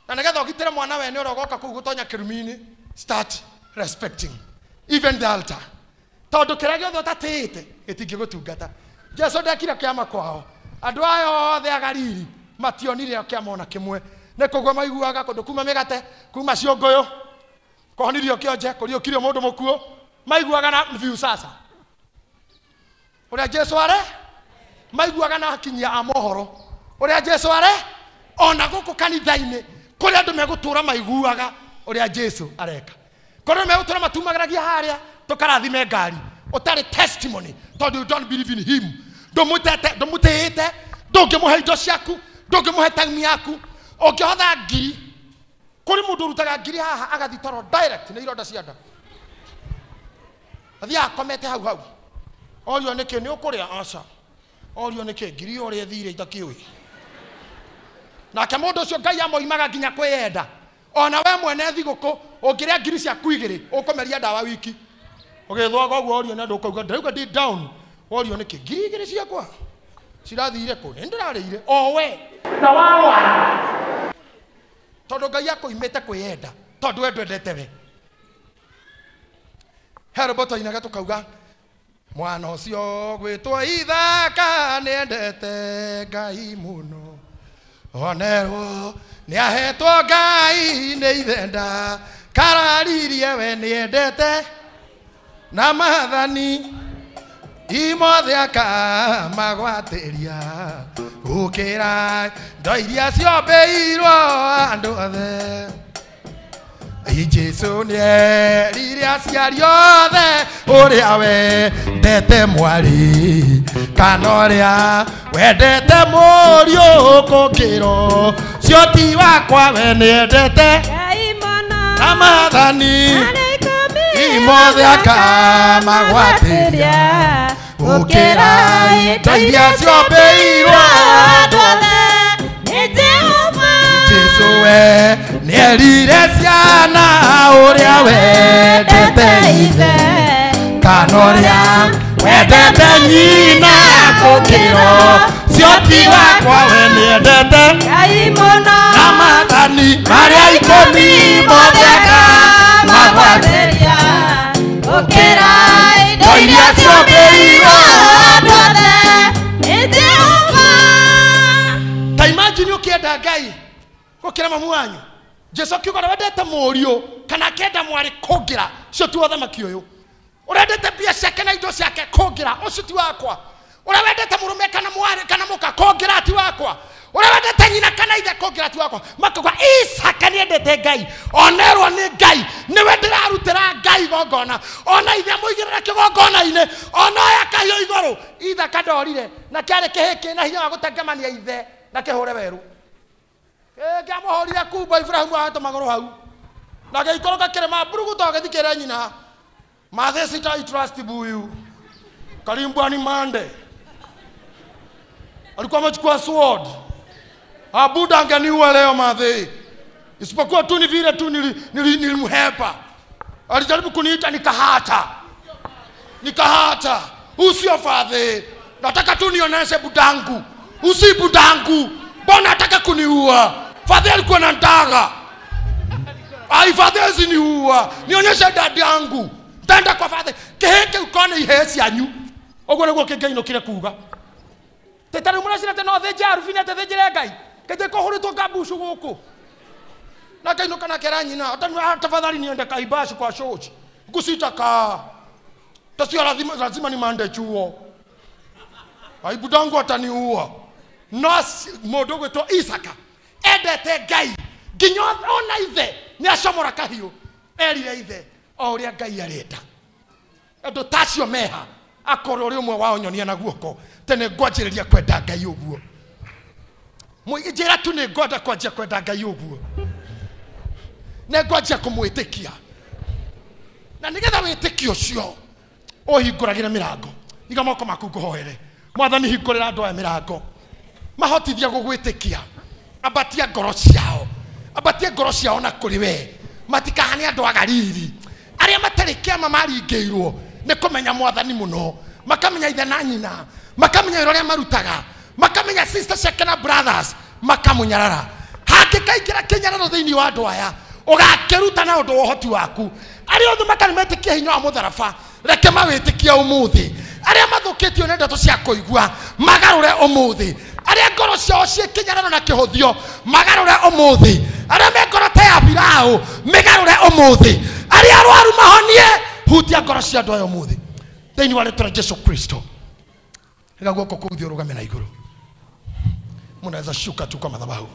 na nä getha å gitĩre mwana we nä å rä kå u gå tonya kä rumi-inä start respecting even the altar tondå kä rä a gä othe å tatä te gä tingä gå tungata jesu ndekire kä ama kwao andå aya othe agariri mationire kä amona kä mwe nä kå guo maiguaga kå ndå kuma mä gate kuma ciongoyå kohonirio kionje kuriukire mundu mukuo maiguaga na view sasa uria jesu are maiguaga na akinyia a mohoro uria jesu are ona guku kanitha kuri andu megutura maiguaga uria jesu areka kuri megutura matumagaragia haria tukarathime ngari utari testimony tondu you don't believe in him ndumutete ndumutihite ndungimuhe indo ciaku ndungimuhe tangmi yaku ungihotha ngiri kuri mundu urutaga ngiri haha agathi toro direct ni ironda cia nda athiaga komete hau hau orio nä kä nä å orio nä ngiri å thire itakä å nake må ndå å cio ngai amoimaga nginya kwä yenda ona we mwene thigå kå å ngä rä a ngiri ciaku igä rä ndawa wiki å gä orio na ndå ndauga ndi down orio nä kä ngiri igä rä cirathire kå nä owe na wawa tondå ngai kwä kwiyenda tondå we ndwendete we tå kauga mwana å cio gwä two ithaka endete ngai muno onerwo nä ahetwo ngai nä ithenda kararirie we nä endete na mathani imothe akamagwateria ukira ndo iria ciombeirwo andu othe jesu nierire aciari othe uria wendete mwari kana uria wendete muriu kukiro cio ti wakwa we niendete amathani imothe akamagwatĩria gũkĩra indo iria ciombĩirwo andũ othe Jesu we erire ciana ũrĩa wendete ithe kana ũrĩa wendete nyina kũkĩro cioti wakwa we nĩendete Ngai mũno na maathani marĩa ikũmi mothe akamagwathĩria okera indo iria ciũmbĩirwo andũ othe nĩ jehova ta imagine ũkĩenda ngai gũkĩra mamu wanyu jesu akiuga ũrĩa wendete mũriũ kana akenda mwarĩ kũngĩra ũcio ti wathamaki ũyũ ũrĩa mbia ciake na indo ciake kũngĩra ũcio ti wakwa ũrĩa wendete mũrũme kana mwarĩ kana mũka kũngĩra ti wakwa uria wendete nyina kana ithe kũngĩrati wakwa makauga isaka nĩendete ngai onerwo nĩ ngai nĩwe ndĩrarutĩra ngai igongona ona ithe mũigĩrĩra kĩgongona-inĩ ona oya kahiũ igũrũ ithaka ndorire na kĩarĩ kĩhĩ kĩna hinya wa gũtengemania ithe na kĩhũre werũ kĩamũhũrire kumbo ibrahimu ahetwo magũrũ hau na gĩikũrũka kĩrĩma mburuguto gĩthikĩre nyina mathĩcita itrust buyu karimbwani mande alikuwa amechukua sword Abuda angeniua leo madhi, isipokuwa tu ni vile tu nilimhepa alijaribu kuniita nikahata, nikahata. Huu sio fadhi, nataka tu nioneshe budangu, usi budangu. Mbona nataka kuniua? Fadhi alikuwa nanitaka ai, fadhi aziniua, nionyeshe dadi yangu, ntaenda kwa fadhi kiheke ukone ihesi anyu oguo niguo kingeino kire kuga titari muracirete no thinje arubini atithinjire ngai kete kohuritwo kambushu guku nakainũka nakera nyina tafadhali niende kaibashi kwa shochi ka tasio lazima, ni mande chuo aibu dangu ataniua nas mũndũ ũgwĩtwo isaka endete ngai nginya ona ithe nĩ acomora kahiũ erire ithe o ũrĩa ngai arenda andũ tacio meha akorwo ũrĩ ũmwe wao nyonia na guoko tene ngwanjĩrĩria kwenda ngai ũguo njira tu ni ngwenda kwanjia kwenda ngai uguo nä ngwanjia kå mwä tä kia na nä getha wä tä kia å cio å hingå ragä re mä rango iga moko maku ngå hoere mwathani hingå rä ra andå aya mä rango mahotithia gå gwä tä kia ambatia ngoro ciao ambatie ngoro ciao na kå rä we matikahane andå agariri arĩa matarä kĩama maringä irwo nä kå menya mwathani må no makamenya ithe na nyina makamenya wä ra å rä a marutaga makamenya sister ciake na brothers makamunyarara hangĩkaingĩra kĩnyararo thĩinĩ wa andũ aya ũgakĩruta na ũndũ wa ũhoti waku arĩa othe matarĩ metĩkia hinya wa mũtharaba reke mawĩtĩkie ũmũthĩ arĩa mathũkĩtio nĩ ndeto cia kũigua magarũre ũmũthĩ arĩa ngoro ciao ciĩ kĩnyarano na kĩhũthio magarũre ũmũthĩ arĩa mengoro ta ya biraũ mĩgarũre ũmũthĩ arĩa arwaru mahonie hutia ngoro cia andũ aya ũmũthĩ thĩinĩ wa rĩtwa rĩa jesu kristo rega guoko kũu thĩ ũrũgame na igũrũ munaweza shuka tu kwa madhabahu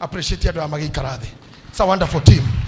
appreciate andå magi karadhi it's a wonderful team